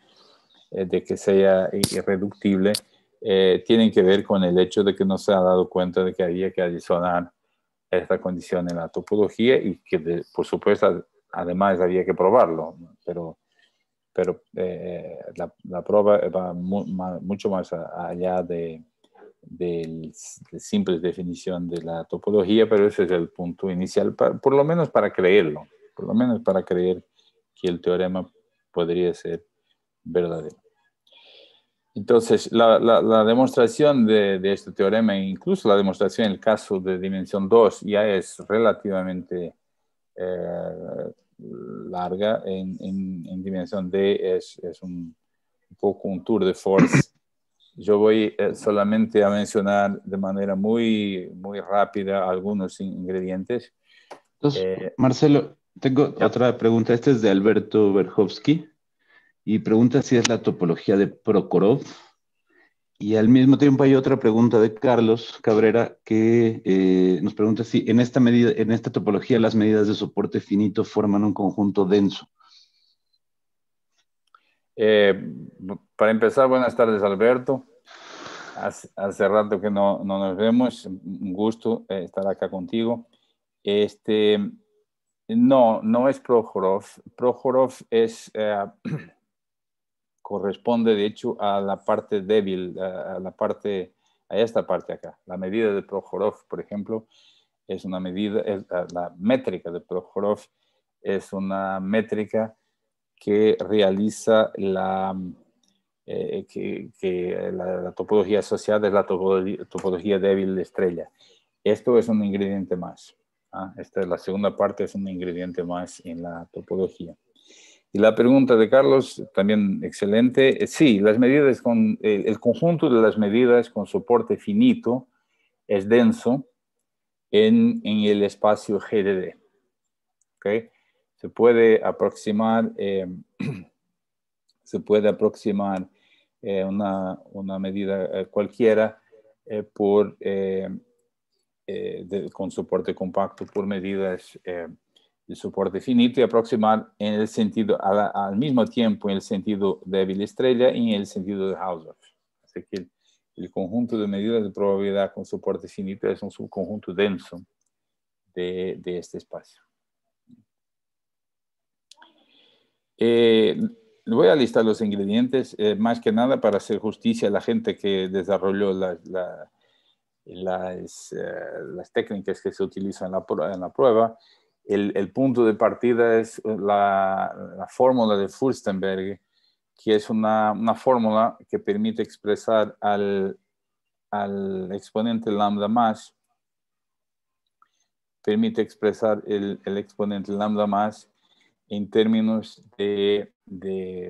eh, que sea irreductible, eh, tienen que ver con el hecho de que no se ha dado cuenta de que había que adicionar esta condición en la topología y que, por supuesto, además había que probarlo, pero pero eh, la, prueba va mucho más allá de, la simple definición de la topología, pero ese es el punto inicial, por lo menos para creerlo, por lo menos para creer que el teorema podría ser verdadero. Entonces, la, demostración de, este teorema, incluso la demostración en el caso de dimensión 2, ya es relativamente eh, larga en, en, dimensión D, es, es un, poco un tour de force. Yo voy eh, solamente a mencionar de manera muy, muy rápida algunos ingredientes. Entonces, eh, Marcelo, tengo otra pregunta. Este es de Alberto Berhovsky y pregunta si es la topología de Prokhorov y al mismo tiempo hay otra pregunta de Carlos Cabrera que eh, nos pregunta si en esta, medida, en esta topología las medidas de soporte finito forman un conjunto denso. Eh, para empezar, buenas tardes Alberto. Hace, rato que no, nos vemos. Un gusto eh, estar acá contigo. Este, no, no es Prokhorov. Prokhorov es corresponde de hecho a la parte débil, a, la parte, a esta parte acá. La medida de Prokhorov, por ejemplo, es una medida, la métrica de Prokhorov es una métrica que realiza la, eh, que, la, topología asociada es la topología, débil de estrella. Esto es un ingrediente más. ¿ah? Esta es la segunda parte, es un ingrediente más en la topología. Y la pregunta de Carlos, también excelente. Eh, sí, las medidas con, el conjunto de las medidas con soporte finito es denso en, el espacio GDD. ¿Okay? Se puede aproximar, eh, (clears throat) se puede aproximar eh, una, medida cualquiera por, con soporte compacto por medidas de soporte finito y aproximar en el sentido, al, mismo tiempo en el sentido débil estrella y en el sentido de Hausdorff. Así que el, conjunto de medidas de probabilidad con soporte finito es un subconjunto denso de, de este espacio. Eh, voy a listar los ingredientes, eh, más que nada para hacer justicia a la gente que desarrolló las, eh, las, técnicas que se utilizan en la, en la prueba el, punto de partida es la, fórmula de Furstenberg, que es una, fórmula que permite expresar al, exponente lambda más, permite expresar el, exponente lambda más en términos de,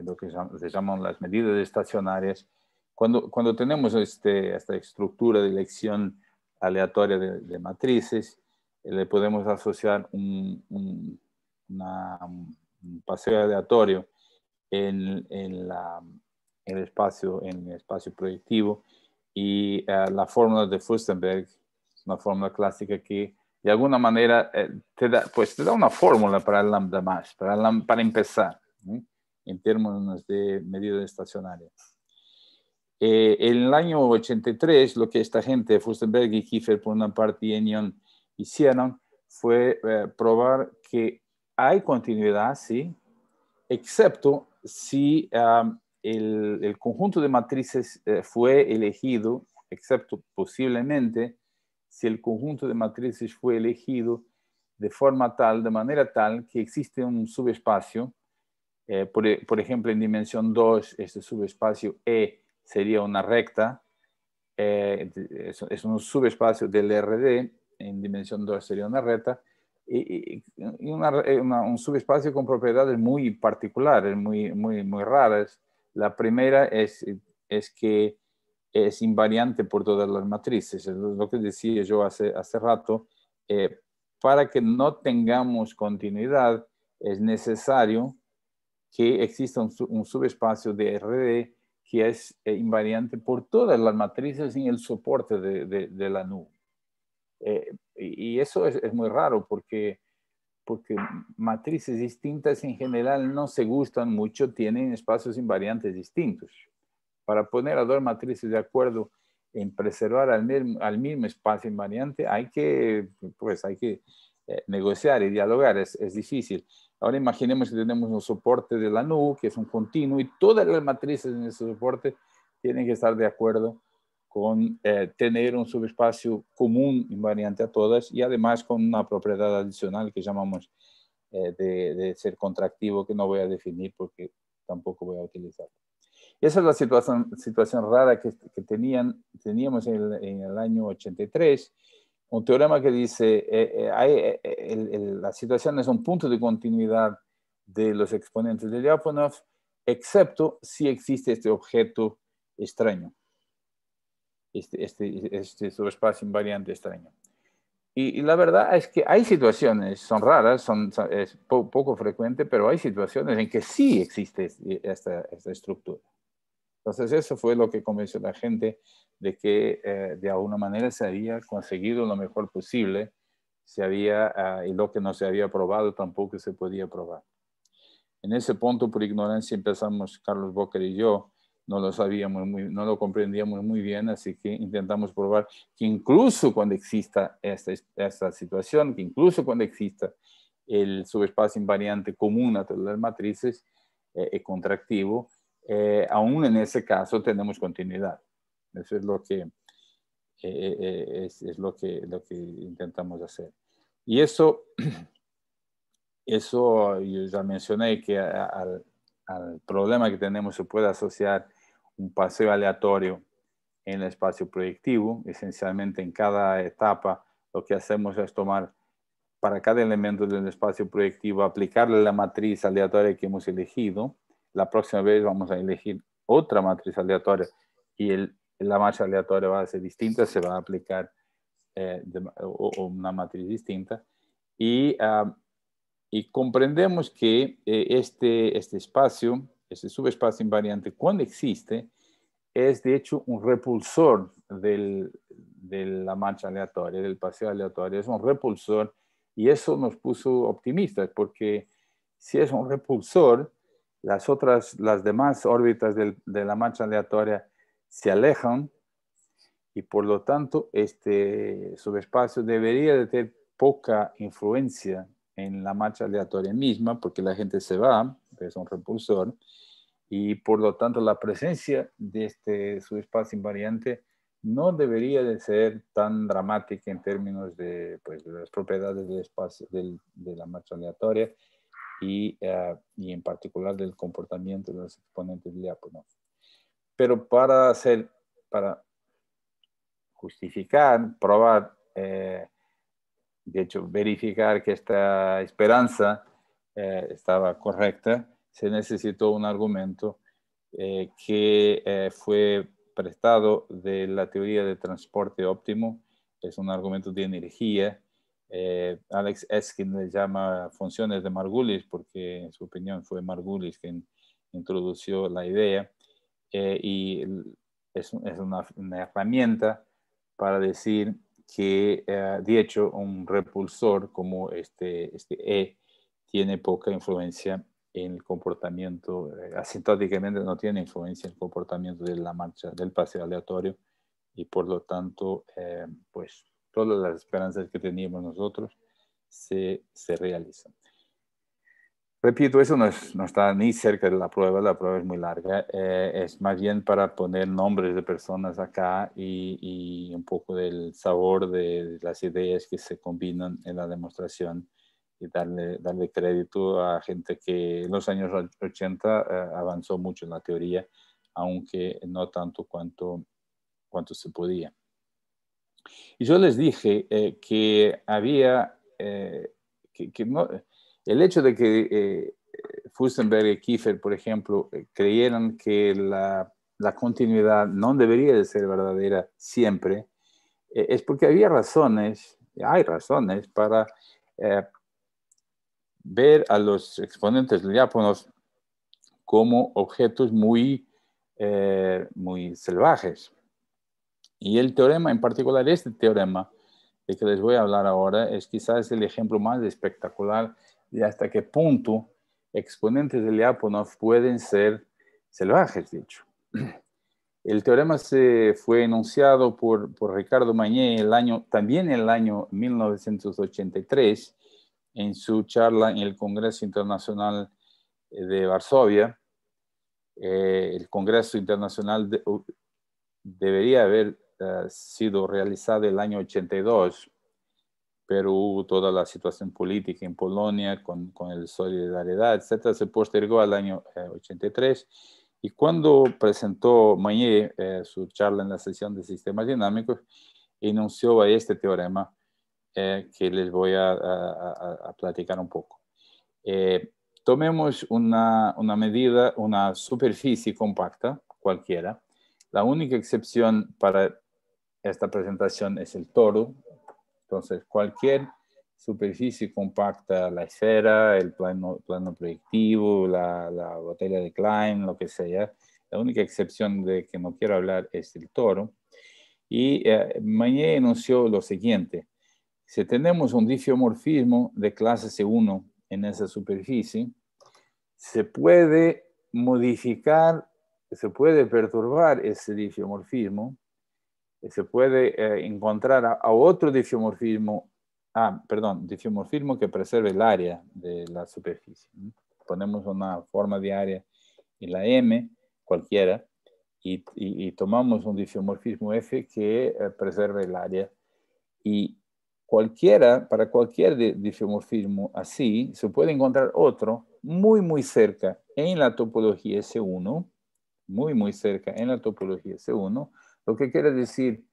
lo que se llaman las medidas estacionarias. Cuando, cuando tenemos este, esta estructura de elección aleatoria de, de matrices, le podemos asociar un, una, paseo aleatorio en, en, la, el espacio, en espacio proyectivo y eh, la fórmula de Fustenberg, una fórmula clásica que de alguna manera eh, te, da, pues, te da una fórmula para lambda más, para, para empezar, en términos de medida estacionaria. Eh, en el año 83, lo que esta gente, Fustenberg y Kiefer por una parte y Enion, hicieron fue eh, probar que hay continuidad, sí, excepto si el, conjunto de matrices eh, fue elegido, excepto posiblemente si el conjunto de matrices fue elegido de forma tal, de manera tal, que existe un subespacio. Eh, e, por, ejemplo, en dimensión 2, este subespacio E sería una recta, es, es, un subespacio del RD, en dimensión 2 sería una reta. y, eh, un subespacio con propiedades muy particulares, muy, muy, muy raras. La primera es, es que es invariante por todas las matrices, lo que decía yo hace, hace rato. Eh, para que no tengamos continuidad, es necesario que exista un, subespacio de RD que es eh, invariante por todas las matrices en el soporte de la nube. Eh, y eso es, muy raro porque, porque matrices distintas en general no se gustan mucho, tienen espacios invariantes distintos. Para poner a dos matrices de acuerdo en preservar al mismo, espacio invariante hay que, pues, hay que eh, negociar y dialogar, es, difícil. Ahora imaginemos que tenemos un soporte de la NU, que es un continuo, y todas las matrices en ese soporte tienen que estar de acuerdo con eh, tener un subespacio común invariante a todas y además con una propiedad adicional que llamamos eh, de, ser contractivo que no voy a definir porque tampoco voy a utilizar. Esa es la situación, rara que, teníamos en el, año 83, un teorema que dice, eh, la situación es un punto de continuidad de los exponentes de Lyapunov, excepto si existe este objeto extraño este, este, este subespacio invariante extraño. Y, la verdad es que hay situaciones, son raras, son, es poco frecuente, pero hay situaciones en que sí existe eh, esta, esta, estructura. Entonces eso fue lo que convenció a la gente de que eh, de alguna manera se había conseguido lo mejor posible, se había, ah, y lo que no se había probado tampoco se podía probar. En ese punto, por ignorancia, empezamos, Carlos Boker y yo, no lo sabíamos muy, no lo comprendíamos muy bien, así que intentamos probar que incluso cuando exista esta, esta situación, que incluso cuando exista el subespacio invariante común a todas las matrices eh, contractivo, eh, aún en ese caso tenemos continuidad. Eso es lo que, eh, eh, es, lo que, lo que intentamos hacer. Y eso, (clears throat) eso yo ya mencioné que al, al problema que tenemos se puede asociar un paseo aleatorio en el espacio proyectivo. Esencialmente en cada etapa lo que hacemos es tomar para cada elemento del espacio proyectivo, aplicarle la matriz aleatoria que hemos elegido. La próxima vez vamos a elegir otra matriz aleatoria y la marcha aleatoria va a ser distinta, se va a aplicar eh, una matriz distinta. Y, ah, comprendemos que eh, este, este espacio ese subespacio invariante, cuando existe, es de hecho un repulsor de la marcha aleatoria, del paseo aleatorio, es un repulsor y eso nos puso optimistas porque si es un repulsor, las otras, las demás órbitas de la marcha aleatoria se alejan y por lo tanto este subespacio debería de tener poca influencia en la marcha aleatoria misma porque la gente se va es un repulsor, y por lo tanto la presencia de este subespacio invariante no debería de ser tan dramática en términos de, pues, las propiedades del espacio, de la marcha aleatoria y, eh, y, en particular del comportamiento de los exponentes de Lyapunov. Pero para hacer, para justificar, probar, eh, de hecho verificar que esta esperanza eh, estaba correcta, se necesitó un argumento eh, que eh, fue prestado de la teoría de transporte óptimo, es un argumento de energía. Eh, Alex Eskin le llama funciones de Margulis porque en su opinión fue Margulis quien introdujo la idea eh, y es, una, herramienta para decir que, de hecho, un repulsor como este, este E tiene poca influencia en el comportamiento, eh, asintóticamente no tiene influencia en el comportamiento de la marcha, del paseo aleatorio, y por lo tanto, eh, pues todas las esperanzas que teníamos nosotros se, se realizan. Repito, eso no, está ni cerca de la prueba, la prueba es muy larga, eh, es más bien para poner nombres de personas acá y, un poco del sabor de las ideas que se combinan en la demostración y darle, darle crédito a gente que en los años 80 eh, avanzó mucho en la teoría, aunque no tanto cuanto, cuanto se podía. Y yo les dije eh, que había, eh, que, que el hecho de que eh, Fustenberg y Kiefer, por ejemplo, creyeran que la, la, continuidad no debería de ser verdadera siempre, es porque había razones, hay razones para ver a los exponentes de Lyapunov como objetos muy, eh, muy salvajes. Y el teorema, en particular este teorema de que les voy a hablar ahora, es quizás el ejemplo más espectacular de hasta qué punto exponentes de Lyapunov pueden ser salvajes, dicho. (clears throat) El teorema se fue enunciado por, Ricardo Mañé el año, también en el año 1983 en su charla en el Congreso Internacional eh, de Varsovia. Eh, el Congreso Internacional debería haber eh, sido realizado el año 82, pero hubo toda la situación política en Polonia con, con el Solidaridad, etcétera, se postergó al año 83. Y cuando presentó Mañé su charla en la sesión de sistemas dinámicos, enunció este teorema eh, que les voy a, platicar un poco. Eh, tomemos una, medida, una superficie compacta cualquiera. La única excepción para esta presentación es el toro. Entonces, cualquier superficie compacta, la esfera, el plano, plano proyectivo, la, botella de Klein, lo que sea. La única excepción de que no quiero hablar es el toro. Y eh, Mañé enunció lo siguiente. Si tenemos un difeomorfismo de clase C1 en esa superficie, se puede modificar, se puede perturbar ese difeomorfismo, se puede eh, encontrar a, otro difeomorfismo, ah, perdón, difeomorfismo que preserve el área de la superficie. Ponemos una forma de área en la M, cualquiera, y, tomamos un difeomorfismo F que eh, preserve el área y cualquiera, para cualquier difeomorfismo así, se puede encontrar otro muy, muy cerca en la topología S1, muy, muy cerca en la topología S1, lo que quiere decir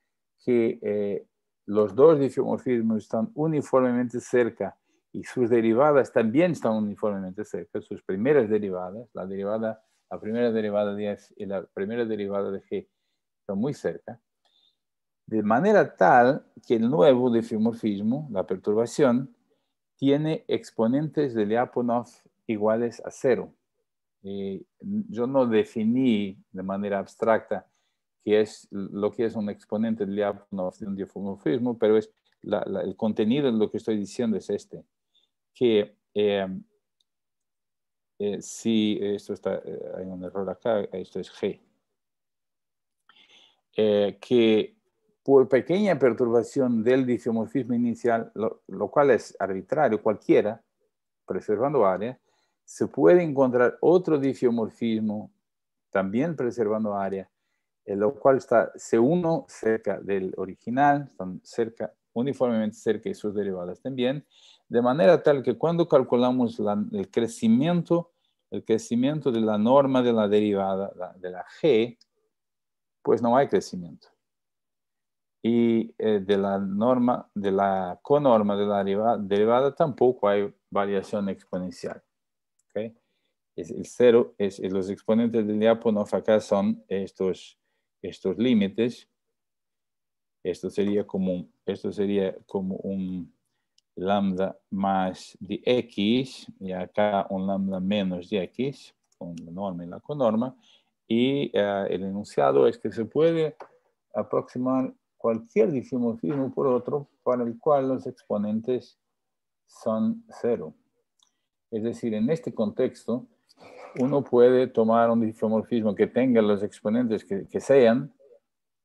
que eh, los dos difeomorfismos están uniformemente cerca y sus derivadas también están uniformemente cerca, sus primeras derivadas, la derivada, la primera derivada de f y la primera derivada de g están muy cerca de manera tal que el nuevo difeomorfismo, la perturbación, tiene exponentes de Lyapunov iguales a cero. Eh, yo no definí de manera abstracta qué es lo que es un exponente de Lyapunov de un difeomorfismo, pero es el contenido de lo que estoy diciendo es este, que eh, eh, si esto está, hay un error acá, esto es G, que por pequeña perturbación del difeomorfismo inicial, lo, cual es arbitrario, cualquiera, preservando área, se puede encontrar otro difeomorfismo también preservando área, en lo cual está C1 cerca del original, están cerca, uniformemente cerca de sus derivadas también, de manera tal que cuando calculamos el crecimiento, el crecimiento de la norma de la derivada de la g, pues no hay crecimiento y eh, de la norma, de la conorma de la derivada, tampoco hay variación exponencial. Es el cero, es, los exponentes del diápono acá son estos, estos límites. Esto sería como un, esto sería como un lambda más de x, y acá un lambda menos de x, con la norma y la conorma, y eh, el enunciado es que se puede aproximar cualquier difomorfismo por otro para el cual los exponentes son cero. Es decir, en este contexto, uno puede tomar un difomorfismo que tenga los exponentes que, sean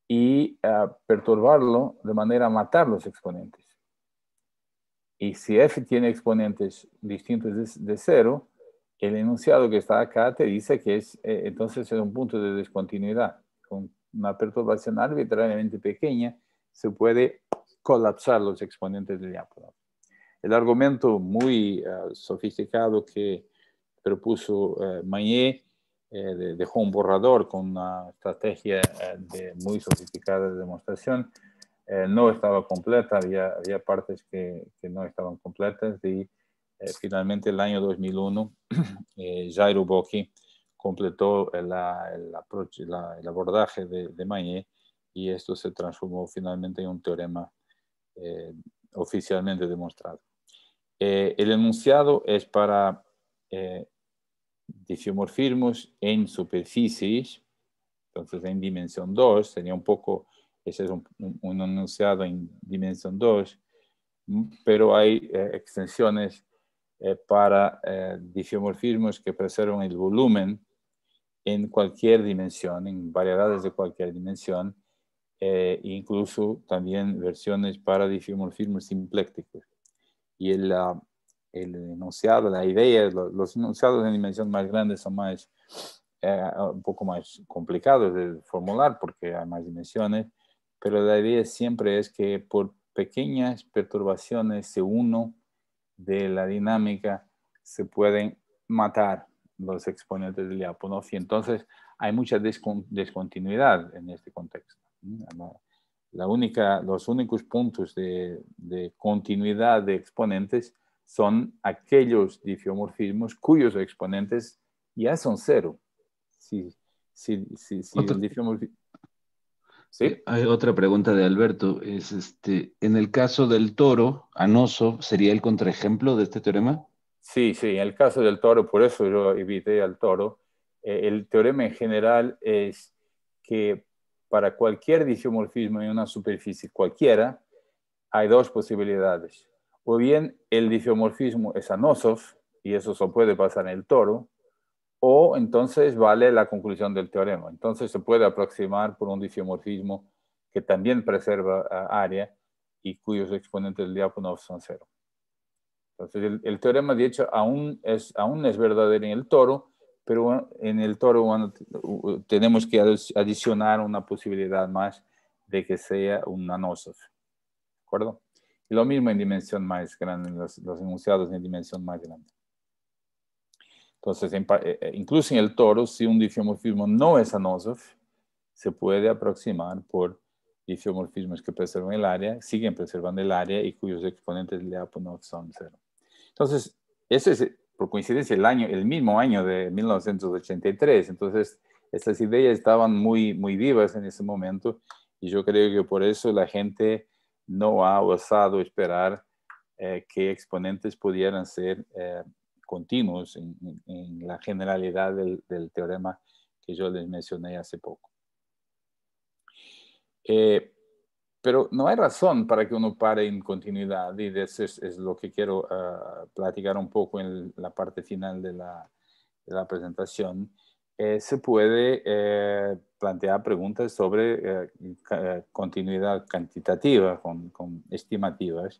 y ah, perturbarlo de manera a matar los exponentes. Y si f tiene exponentes distintos de, cero, el enunciado que está acá te dice que es eh, entonces es un punto de discontinuidad con una perturbación arbitrariamente pequeña, se puede colapsar los exponentes del Lyapunov. El argumento muy eh, sofisticado que propuso uh, dejó un borrador con una estrategia de, muy sofisticada de demostración. no estaba completa, había, había partes que, no estaban completas y finalmente el año 2001 Jairo Bocchi completó el, abordaje de, de Maillet y esto se transformó finalmente en un teorema eh, oficialmente demostrado. Eh, el enunciado es para eh, difeomorfismos en superficies, entonces en dimensión 2, sería un poco, ese es un, enunciado en dimensión 2, pero hay eh, extensiones para difeomorfismos que preservan el volumen en cualquier dimensión, en variedades de cualquier dimensión, eh, incluso también versiones para difimorfismos simplécticos. Y el, ah, el enunciado, la idea, los, enunciados en dimensión más grande son más, eh, un poco más complicados de formular porque hay más dimensiones, pero la idea siempre es que por pequeñas perturbaciones de uno de la dinámica se pueden matar los exponentes de Lyapunov y entonces hay mucha descontinuidad en este contexto. La única, los únicos puntos de, de continuidad de exponentes son aquellos difeomorfismos cuyos exponentes ya son cero. Si, si, si, eh, Hay otra pregunta de Alberto. Es este, en el caso del toro, anoso, ¿sería el contraejemplo de este teorema? Sí, sí, en el caso del toro, por eso yo evité al toro, eh, el teorema en general es que para cualquier difeomorfismo en una superficie cualquiera, hay dos posibilidades. O bien el difeomorfismo es anosos, y eso solo puede pasar en el toro, o entonces vale la conclusión del teorema. Entonces se puede aproximar por un difeomorfismo que también preserva área y cuyos exponentes del diácono son cero. Entonces, el, teorema de hecho aún es, aún es verdadero en el toro, pero en el toro tenemos que adicionar una posibilidad más de que sea un Anosov. ¿De acuerdo? Y lo mismo en dimensión más grande, los, enunciados en dimensión más grande. Entonces, eh, eh, incluso en el toro, si un difeomorfismo no es anosof, se puede aproximar por difeomorfismos que preservan el área, siguen preservando el área y cuyos exponentes de Lyapunov son cero. Entonces, ese es, por coincidencia, el año, el mismo año de 1983. Entonces, estas ideas estaban muy, muy vivas en ese momento y yo creo que por eso la gente no ha osado esperar eh, que exponentes pudieran ser eh, continuos en, la generalidad del, teorema que yo les mencioné hace poco. Eh, pero no hay razón para que uno pare en continuidad y eso es, lo que quiero ah, platicar un poco en la parte final de la, presentación. Eh, se puede eh, plantear preguntas sobre eh, continuidad cuantitativa con, estimativas.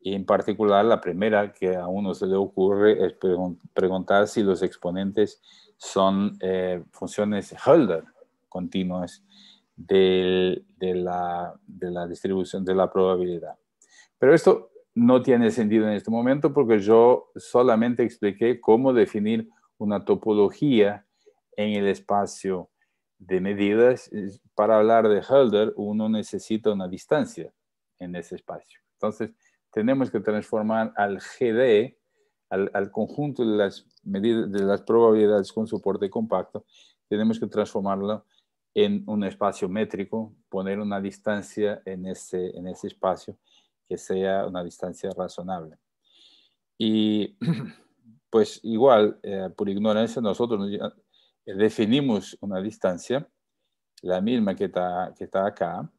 Y en particular, la primera que a uno se le ocurre es preguntar si los exponentes son funciones Hölder continuas de, la, distribución de la probabilidad. Pero esto no tiene sentido en este momento porque yo solamente expliqué cómo definir una topología en el espacio de medidas. Para hablar de Hölder, uno necesita una distancia en ese espacio. Entonces, tenemos que transformar al GD, al, al conjunto de las medidas, de las probabilidades con soporte compacto, tenemos que transformarlo en un espacio métrico, poner una distancia en ese, en ese espacio que sea una distancia razonable. Y (clears throat) pues igual, eh, por ignorancia, nosotros eh, definimos una distancia, la misma que está, que está acá,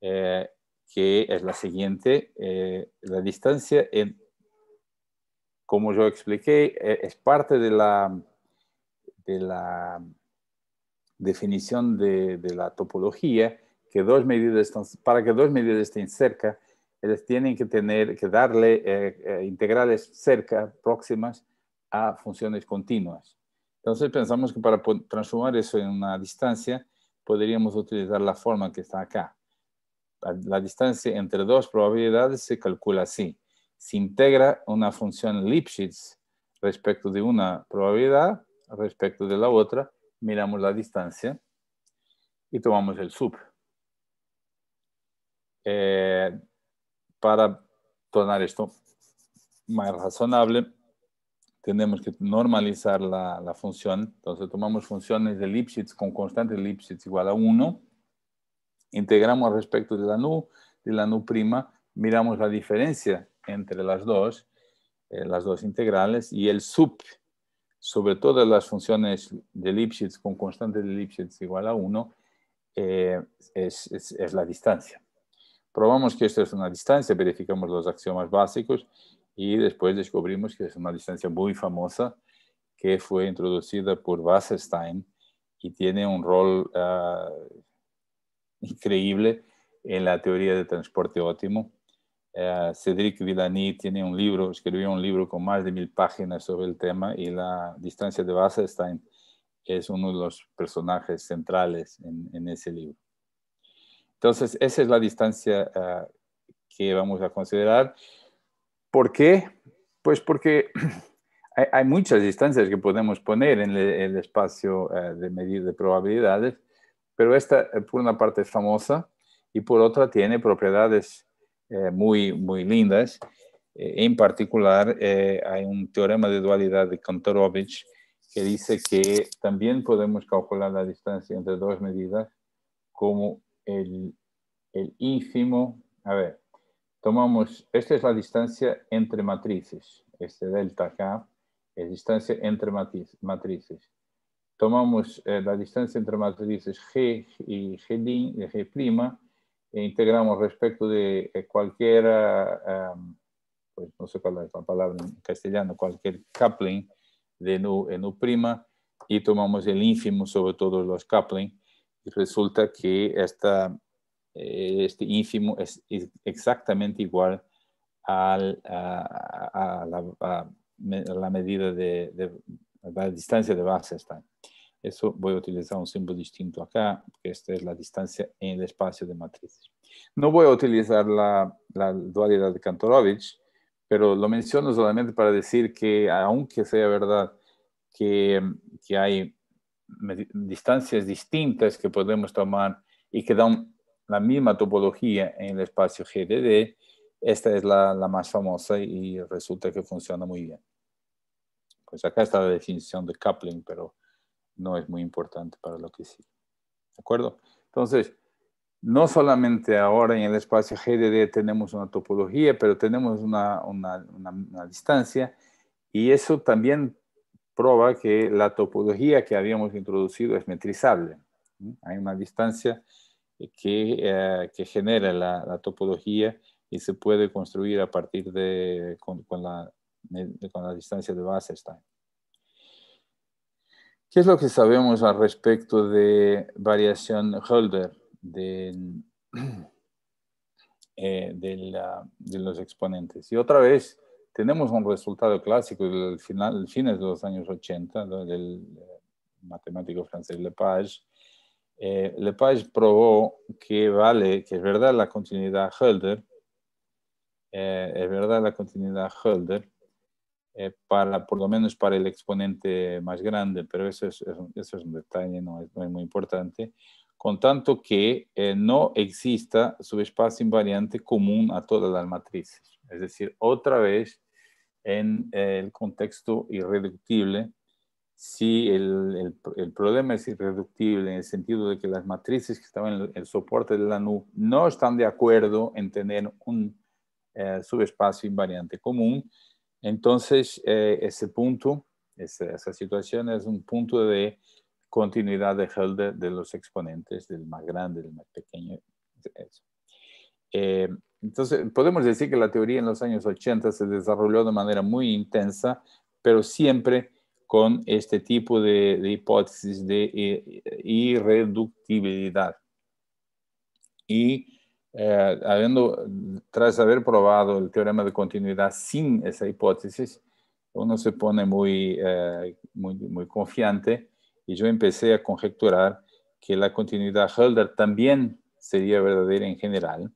eh, que es la siguiente, la distancia, en, como yo expliqué, es parte de la, de la definición de, la topología, que dos medidas están, para que dos medidas estén cerca, ellas tienen que tener que darle eh, eh, integrales cerca, próximas a funciones continuas. Entonces pensamos que para transformar eso en una distancia, podríamos utilizar la forma que está acá. la distancia entre dos probabilidades se calcula así. Se integra una función Lipschitz respecto de una probabilidad, respecto de la otra, miramos la distancia y tomamos el sub. Eh, para tornar esto más razonable, tenemos que normalizar la, función. Entonces tomamos funciones de Lipschitz con constante Lipschitz igual a 1, integramos respecto de la nu, de la nu prima, miramos la diferencia entre las dos, eh, las dos integrales, y el sub sobre todas las funciones de Lipschitz con constante de Lipschitz igual a 1 eh, es, la distancia. Probamos que esto es una distancia, verificamos los axiomas básicos y después descubrimos que es una distancia muy famosa que fue introducida por Wasserstein y tiene un rol ah, increíble en la teoría de transporte óptimo eh, Cédric Cedric Villani tiene un libro, escribió un libro con más de mil páginas sobre el tema y la distancia de Wasserstein es uno de los personajes centrales en, ese libro. Entonces, esa es la distancia eh, que vamos a considerar. ¿Por qué? Pues porque (clears throat) hay, muchas distancias que podemos poner en el, espacio eh, de medir de probabilidades, pero esta, por una parte, es famosa y por otra, tiene propiedades eh, muy, muy lindas. Eh, en particular, eh, hay un teorema de dualidad de Kantorovich que dice que también podemos calcular la distancia entre dos medidas como el, ínfimo. A ver, tomamos, esta es la distancia entre matrices, este delta acá es distancia entre matrices. Tomamos la distancia entre matrices G y G', G', integramos respecto de eh, cualquier, pues no sé cuál es la palabra en castellano, cualquier coupling de nu, en nu prima y tomamos el ínfimo sobre todos los coupling y resulta que esta, eh, este ínfimo es, exactamente igual al, a, la, medida de, la distancia de base. Está. Eso voy a utilizar un símbolo distinto acá, porque esta es la distancia en el espacio de matrices. No voy a utilizar la, dualidad de Kantorovich, pero lo menciono solamente para decir que, aunque sea verdad que, que hay distancias distintas que podemos tomar y que dan la misma topología en el espacio GDD, esta es la, la, más famosa y resulta que funciona muy bien. Pues acá está la definición de coupling, pero no es muy importante para lo que sigue. ¿De acuerdo? Entonces, no solamente ahora en el espacio GDD tenemos una topología, pero tenemos una, distancia y eso también prueba que la topología que habíamos introducido es metrizable. Hay una distancia que, eh, genera la, topología y se puede construir a partir de con, la, con la distancia de Wasserstein. ¿Qué es lo que sabemos al respecto de variación Holder de, (clears throat) eh, de, los exponentes? Y otra vez, tenemos un resultado clásico del final, fines de los años 80 del eh, matemático francés Lepage. Eh, Lepage probó que vale, que es verdad la continuidad Holder, es verdad la continuidad Hölder, eh, para, por lo menos para el exponente más grande, pero eso es, eso es un detalle, no es, muy importante, con tanto que eh, no exista subespacio invariante común a todas las matrices. Es decir, otra vez, en eh, el contexto irreductible, si el, el, problema es irreductible en el sentido de que las matrices que estaban en el, soporte de la NU no están de acuerdo en tener un subespacio invariante común, entonces, eh, ese punto, esa situación es un punto de continuidad de Helder de los exponentes, del más grande, del más pequeño. Eh, entonces, podemos decir que la teoría en los años 80 se desarrolló de manera muy intensa, pero siempre con este tipo de, de hipótesis de eh, irreductibilidad. Y eh, habiendo, tras haber probado el teorema de continuidad sin esa hipótesis, uno se pone muy, eh, muy, muy, confiante y yo empecé a conjecturar que la continuidad Hölder también sería verdadera en general.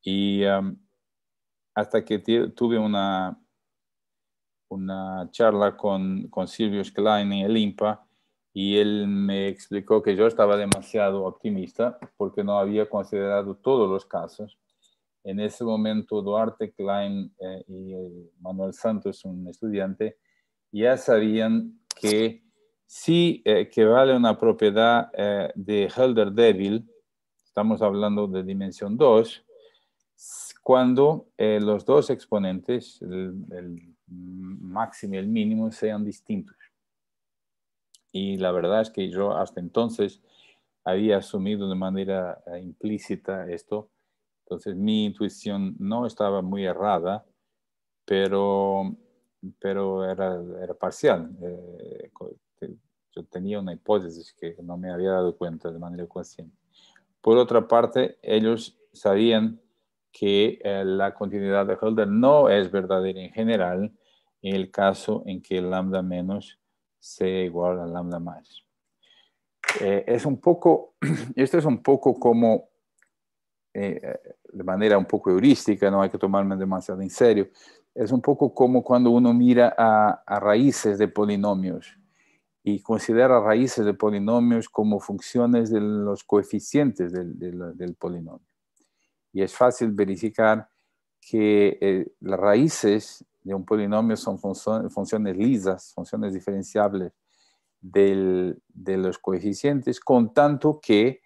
Y um, hasta que tuve una, una charla con, con Silvio Schlein en el IMPA, y él me explicó que yo estaba demasiado optimista porque no había considerado todos los casos. En ese momento Duarte, Klein eh, y eh, Manuel Santos, un estudiante, ya sabían que sí eh, que vale una propiedad de Helder Devil, estamos hablando de dimensión 2, cuando los dos exponentes, el máximo y el mínimo, sean distintos. Y la verdad es que yo hasta entonces había asumido de manera eh, implícita esto. Entonces mi intuición no estaba muy errada, pero, pero era, era parcial. Eh, yo tenía una hipótesis que no me había dado cuenta de manera consciente. Por otra parte, ellos sabían que eh, la continuidad de Hölder no es verdadera en general en el caso en que lambda menos C igual a lambda más. Eh, es un poco, (clears throat) esto es un poco como, eh, de manera un poco heurística, no hay que tomarme demasiado en serio, es un poco como cuando uno mira a, raíces de polinomios y considera raíces de polinomios como funciones de los coeficientes del, polinomio. Y es fácil verificar que eh, las raíces de un polinomio son funciones lisas, funciones diferenciables de los coeficientes, con tanto que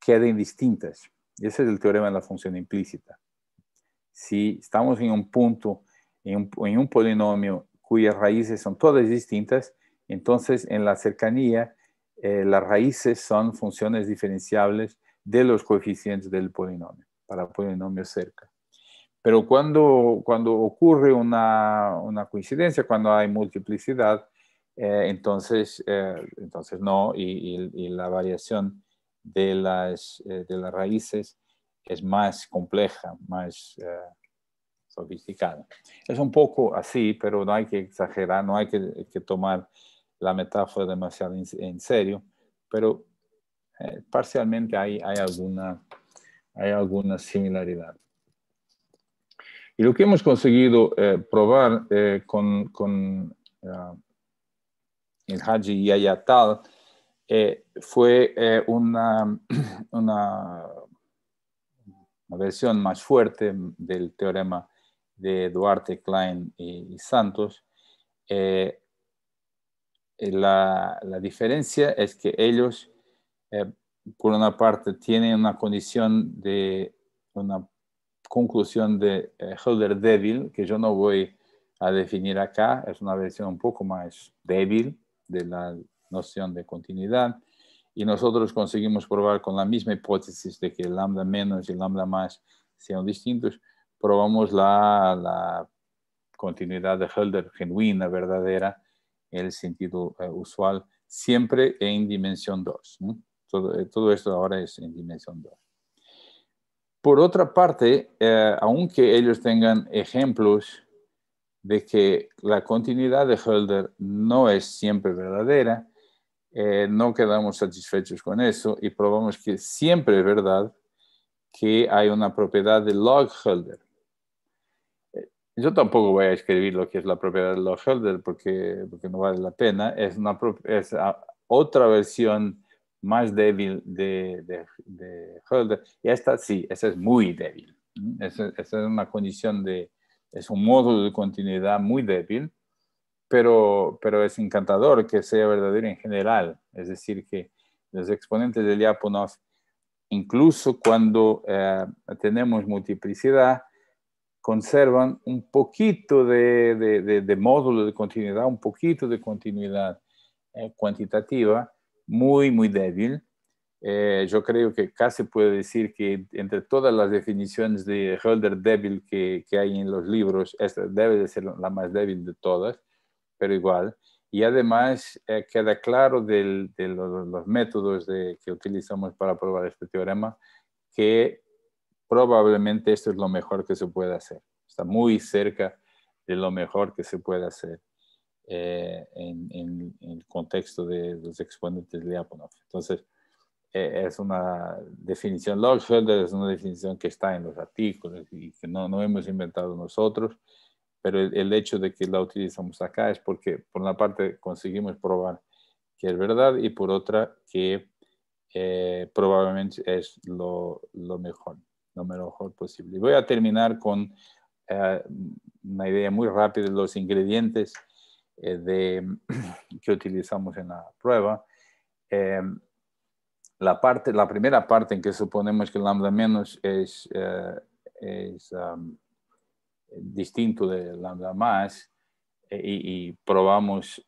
queden distintas. Ese es el teorema de la función implícita. Si estamos en un punto, en un, polinomio cuyas raíces son todas distintas, entonces en la cercanía eh, las raíces son funciones diferenciables de los coeficientes del polinomio, para polinomios cerca. Pero cuando, cuando ocurre una, una coincidencia, cuando hay multiplicidad, eh, entonces, eh, entonces no, y, la variación de las, eh, de las raíces es más compleja, más sofisticada. Es un poco así, pero no hay que exagerar, no hay que, tomar la metáfora demasiado en, serio, pero parcialmente hay, hay, alguna, hay alguna similaridad. Y lo que hemos conseguido eh, probar eh, con, eh, el Haji Yayatal eh, fue una, (clears throat) una, versión más fuerte del teorema de Duarte, Klein y, Santos. La, la, diferencia es que ellos, por una parte, tienen una condición de una conclusión de Hölder eh, débil que yo no voy a definir acá, es una versión un poco más débil de la noción de continuidad, y nosotros conseguimos probar con la misma hipótesis de que lambda menos y lambda más sean distintos, probamos la, continuidad de Holder genuina, verdadera, en el sentido eh, usual, siempre en dimensión 2. Todo, eh, todo esto ahora es en dimensión 2. Por otra parte, eh, aunque ellos tengan ejemplos de que la continuidad de Holder no es siempre verdadera, eh, no quedamos satisfechos con eso y probamos que siempre es verdad que hay una propiedad de log Holder. Eh, yo tampoco voy a escribir lo que es la propiedad de log Hölder porque, porque no vale la pena. Es, una, es ah, otra versión más débil de, Hölder. Y esta sí, esa es muy débil. Esa, es una condición de, es un módulo de continuidad muy débil, pero, pero es encantador que sea verdadero en general. Es decir, que los exponentes de Lyapunov, incluso cuando eh, tenemos multiplicidad, conservan un poquito de, de, módulo de continuidad, un poquito de continuidad eh, cuantitativa, muy, muy débil. Eh, yo creo que casi puedo decir que entre todas las definiciones de Holder débil que, que, hay en los libros, esta debe de ser la más débil de todas, pero igual. Y además eh, queda claro de los, los métodos de, que utilizamos para probar este teorema que probablemente esto es lo mejor que se puede hacer. Está muy cerca de lo mejor que se puede hacer. Eh, en, el contexto de los exponentes de Lyapunov. Entonces, eh, es una definición, Lord es una definición que está en los artículos y que no, no hemos inventado nosotros, pero el, hecho de que la utilizamos acá es porque, por una parte, conseguimos probar que es verdad y por otra, que eh, probablemente es lo, lo, mejor, lo mejor posible. Voy a terminar con una idea muy rápida de los ingredientes eh, de, (clears throat) que utilizamos en la prueba, eh, la, parte, la primera parte en que suponemos que lambda menos es, eh, es um, distinto de lambda más y, y, probamos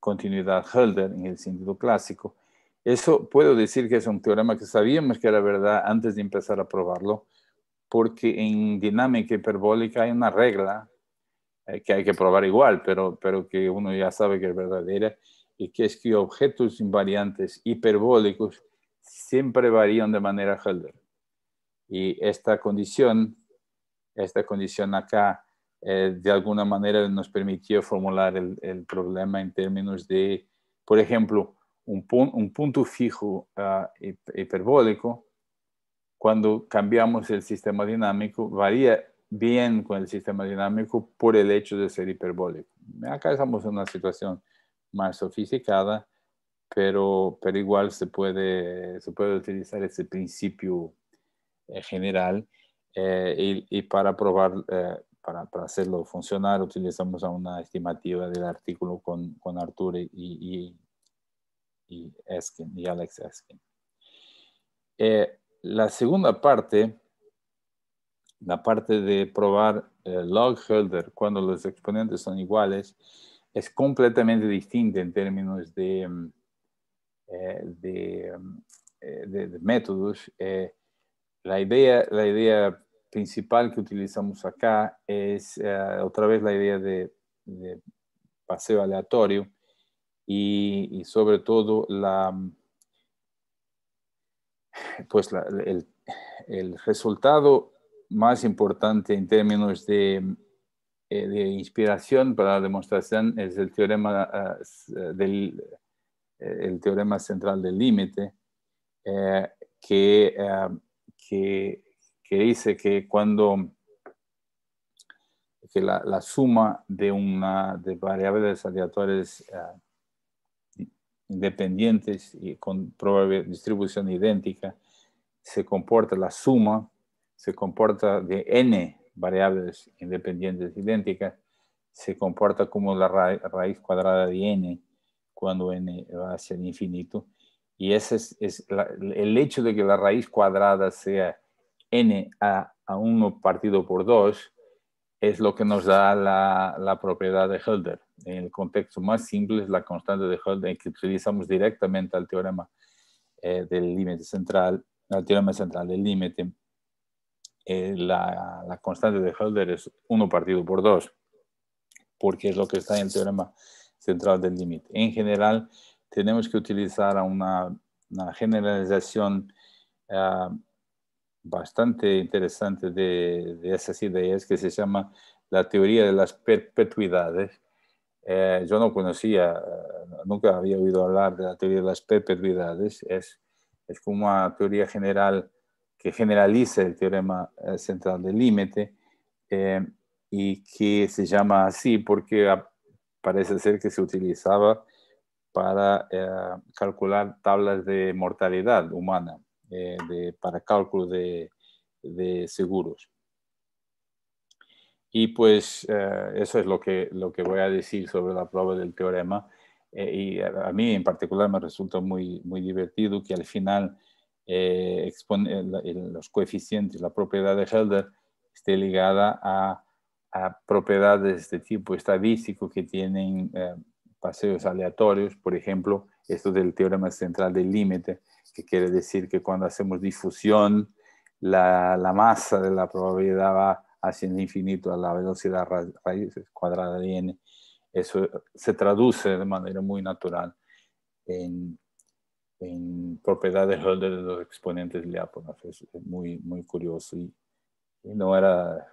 continuidad Hölder en el sentido clásico, eso puedo decir que es un teorema que sabíamos que era verdad antes de empezar a probarlo, porque en dinámica hiperbólica hay una regla eh, que hay que probar igual, pero, pero que uno ya sabe que es verdadera, y que es que objetos invariantes hiperbólicos siempre varían de manera Hölder. Y esta condición, esta condición acá, eh, de alguna manera nos permitió formular el, problema en términos de, por ejemplo, un, un punto fijo ah, hiperbólico, cuando cambiamos el sistema dinámico, varía bien con el sistema dinámico por el hecho de ser hiperbólico. Acá estamos en una situación más sofisticada, pero, igual se puede, se puede utilizar ese principio eh, general eh, y, para probar, eh, para, para, hacerlo funcionar, utilizamos una estimativa del artículo con, con Artur y, y, y, Eskin, y Alex Eskin. la segunda parte la parte de probar eh, log holder cuando los exponentes son iguales es completamente distinta en términos de, mm, eh, mm, eh, de, métodos. la, idea, la idea principal que utilizamos acá es otra vez la idea de, paseo aleatorio y, sobre todo la, mm, pues el, el, resultado más importante en términos eh, de, inspiración para la demostración es el teorema, eh, del, eh, teorema central del límite, que, dice que cuando la, suma de, una, variables aleatorias independientes y con distribución idéntica se comporta la suma se comporta de n variables independientes idénticas, se comporta como la raíz cuadrada de n cuando n va hacia el infinito. Y ese es, el hecho de que la raíz cuadrada sea n a, a 1 partido por 2 es lo que nos da la, propiedad de Hölder. En el contexto más simple es la constante de Hölder que utilizamos directamente al teorema eh, del límite central, al teorema central del límite eh, la, la, constante de Hölder es 1 partido por 2, porque es lo que está en el teorema central del límite. En general, tenemos que utilizar una, una generalización ah, bastante interesante de, de, esas ideas que se llama la teoría de las perpetuidades. Eh, yo no conocía, eh, nunca había oído hablar de la teoría de las perpetuidades. Es, es como una teoría general que generaliza el teorema eh, central del límite eh, y que se llama así porque parece ser que se utilizaba para eh, calcular tablas de mortalidad humana, para cálculo de, seguros. Y pues eso es lo que, lo que voy a decir sobre la prueba del teorema. y a, mí en particular me resulta muy, muy divertido que al final eh, expone, eh, los coeficientes, la propiedad de Helder esté ligada a, a propiedades de este tipo estadístico que tienen eh, paseos aleatorios, por ejemplo, esto del teorema central del límite, que quiere decir que cuando hacemos difusión, la, masa de la probabilidad va hacia el infinito a la velocidad raíz cuadrada de n. Eso se traduce de manera muy natural en, en propiedades holder (laughs) de los exponentes de Lyapunov. Es muy, muy curioso. Y, no era,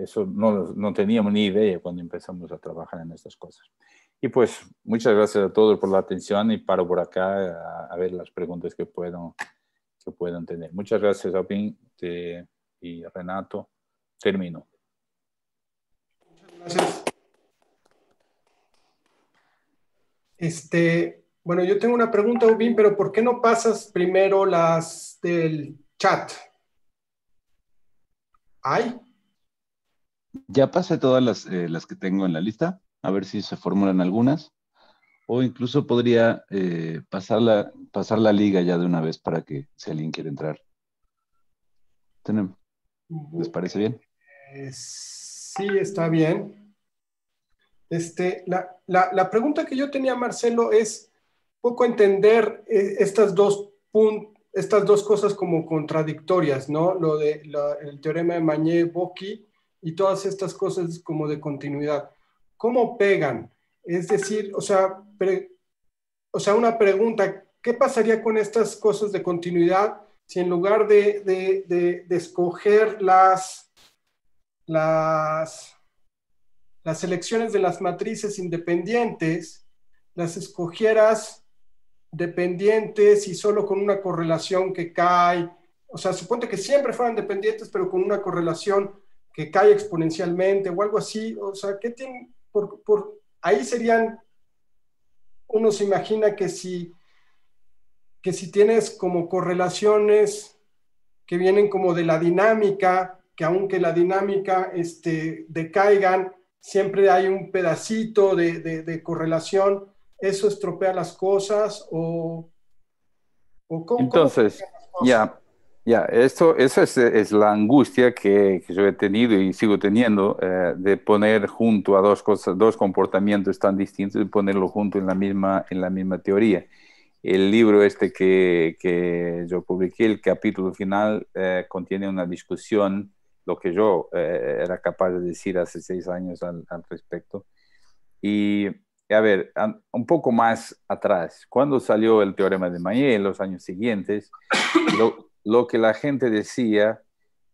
eso no, no, teníamos ni idea cuando empezamos a trabajar en estas cosas. Y pues muchas gracias a todos por la atención y paro por acá a, ver las preguntas que puedan, que puedan tener. Muchas gracias, Alvin y Renato. Termino. Muchas gracias. Este, bueno, yo tengo una pregunta, Ubin, pero ¿por qué no pasas primero las del chat? ¿Hay? Ya pasé todas las, eh, que tengo en la lista, a ver si se formulan algunas. O incluso podría eh, pasar, la, liga ya de una vez para que si alguien quiere entrar. ¿Les parece bien? Eh, sí, está bien. Este, la, pregunta que yo tenía, Marcelo, es, poco entender eh, estas, dos estas dos cosas como contradictorias, ¿no? Lo de el teorema de mañé boki y todas estas cosas como de continuidad. ¿Cómo pegan? Es decir, o sea, o sea, una pregunta, ¿qué pasaría con estas cosas de continuidad si en lugar de, escoger las, las, las elecciones de las matrices independientes, las escogieras dependientes y solo con una correlación que cae. O sea, suponte que siempre fueran dependientes, pero con una correlación que cae exponencialmente o algo así. O sea, ¿qué tienen? Por, ahí serían, uno se imagina que si, que si tienes como correlaciones que vienen como de la dinámica, que aunque la dinámica este, decaigan, siempre hay un pedacito de correlación eso estropea las cosas o, Entonces, ya, ya, eso es, la angustia que, yo he tenido y sigo teniendo eh, de poner junto a dos cosas, dos comportamientos tan distintos y ponerlo junto en la misma, en la misma teoría. El libro este que, yo publiqué, el capítulo final, eh, contiene una discusión, lo que yo eh, era capaz de decir hace seis años al, al respecto. Y a ver, un poco más atrás, cuando salió el teorema de Maillet en los años siguientes, (coughs) lo, que la gente decía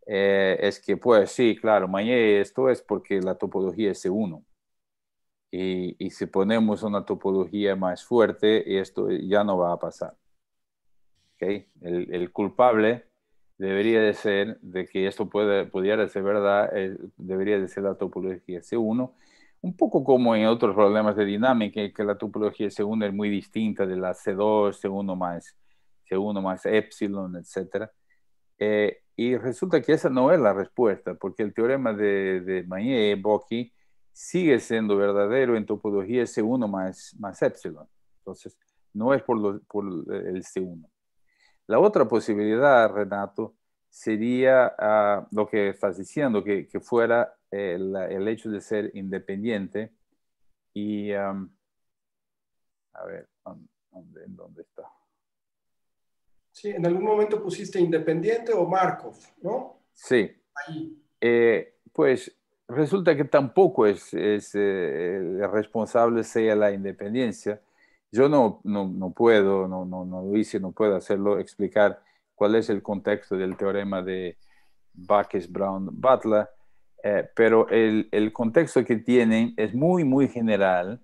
eh, es que, pues sí, claro, Maillet, esto es porque la topología es C1. Y, si ponemos una topología más fuerte, esto ya no va a pasar. El, culpable debería de ser, de que esto puede, pudiera ser verdad, eh, debería de ser la topología C1 un poco como en otros problemas de dinámica, que la topología C1 es muy distinta de la C2, C1 más, más epsilon, etc. Eh, y resulta que esa no es la respuesta, porque el teorema de, de y Bocchi sigue siendo verdadero en topología C1 más, más epsilon. Entonces, no es por, por el C1. La otra posibilidad, Renato, sería ah, lo que estás diciendo, que fuera el, hecho de ser independiente y, um, a ver, ¿dónde, ¿dónde está? Sí, en algún momento pusiste independiente o Markov, ¿no? Sí. Eh, pues resulta que tampoco es, es eh, eh, responsable sea la independencia. Yo no, no, no puedo, no, no, no, lo hice, no puedo hacerlo, explicar cuál es el contexto del teorema de bacchus brown butler eh, pero el, contexto que tienen es muy, muy general.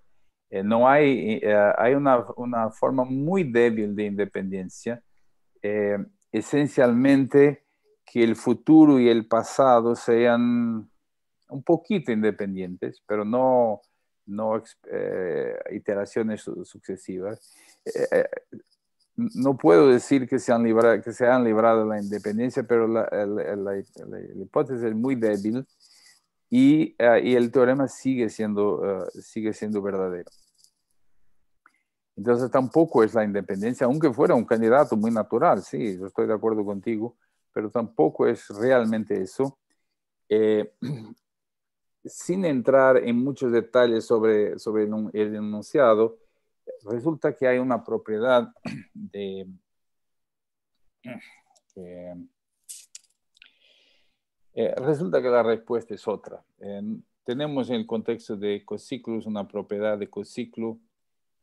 Eh, no hay, eh, hay una, una, forma muy débil de independencia. esencialmente que el futuro y el pasado sean un poquito independientes, pero no, no iteraciones sucesivas. no puedo decir que se han librado, que se han librado la independencia, pero la, la hipótesis es muy débil Ah, y, el teorema sigue siendo, ah, sigue siendo verdadero. Entonces tampoco es la independencia, aunque fuera un candidato muy natural, sí, yo estoy de acuerdo contigo, pero tampoco es realmente eso. Eh, (clears throat) sin entrar en muchos detalles sobre, sobre el enunciado, resulta que hay una propiedad (clears throat) de, eh, resulta que la respuesta es otra. Em, tenemos en el contexto de ecociclos una propiedad de ecociclo,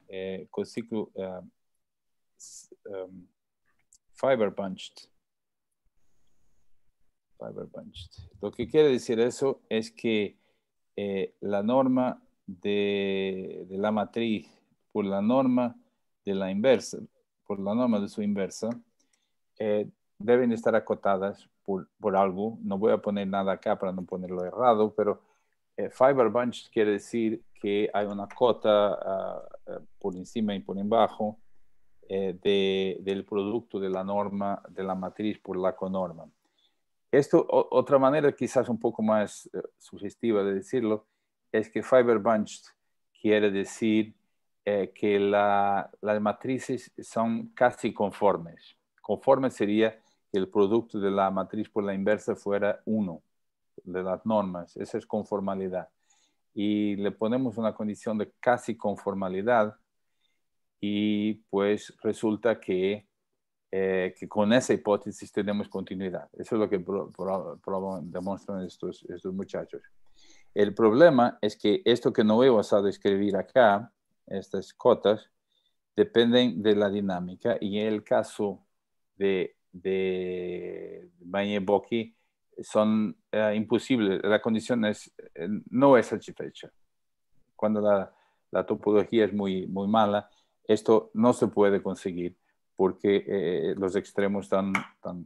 eh, ecociclo eh, em, fiber bunched. Fiber bunched. Lo que quiere decir eso es que eh, la norma de, la matriz por la norma de la inversa, por la norma de su inversa, deben estar acotadas por, algo. No voy a poner nada acá para no ponerlo errado, pero eh, fiber bunch quiere decir que hay una cota ah, ah, por encima y por debajo eh, del producto de la norma, de la matriz por la conorma. Esto, otra manera quizás un poco más eh, sugestiva de decirlo, es que fiber bunch quiere decir que las matrices son casi conformes. Conforme sería que el producto de la matriz por la inversa fuera uno de las normas. Esa es conformalidad. Y le ponemos una condición de casi conformalidad y pues resulta que, eh, con esa hipótesis tenemos continuidad. Eso es lo que demuestran estos, estos muchachos. El problema es que esto que no voy a escribir acá, estas cotas, dependen de la dinámica y en el caso de de Bañe Boqui son eh, imposibles, la condición es, eh, no es satisfecha. Cuando la, la, topología es muy, muy mala, esto no se puede conseguir porque eh, los extremos están, están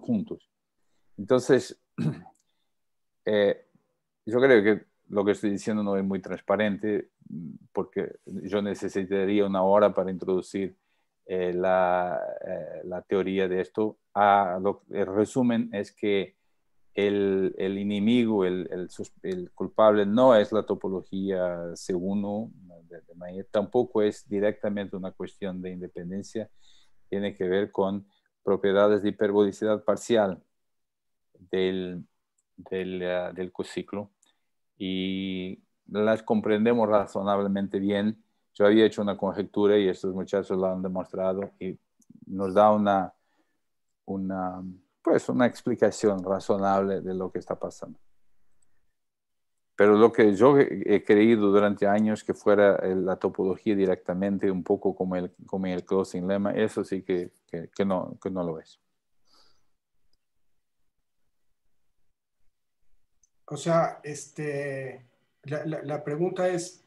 juntos. Entonces, (clears throat) yo creo que lo que estoy diciendo no es muy transparente porque yo necesitaría una hora para introducir eh, eh, la, teoría de esto, a ah, lo, el resumen es que el, el enemigo, el, el, culpable, no es la topología C1 de, tampoco es directamente una cuestión de independencia, tiene que ver con propiedades de hiperbolicidad parcial del, del, ah, del cociclo y las comprendemos razonablemente bien yo había hecho una conjetura y estos muchachos la han demostrado y nos da una, una, pues una explicación razonable de lo que está pasando. Pero lo que yo he creído durante años que fuera eh, la topología directamente, un poco como el, como el closing lema eso sí que, que, no, que no lo es. O sea, este, la pregunta es,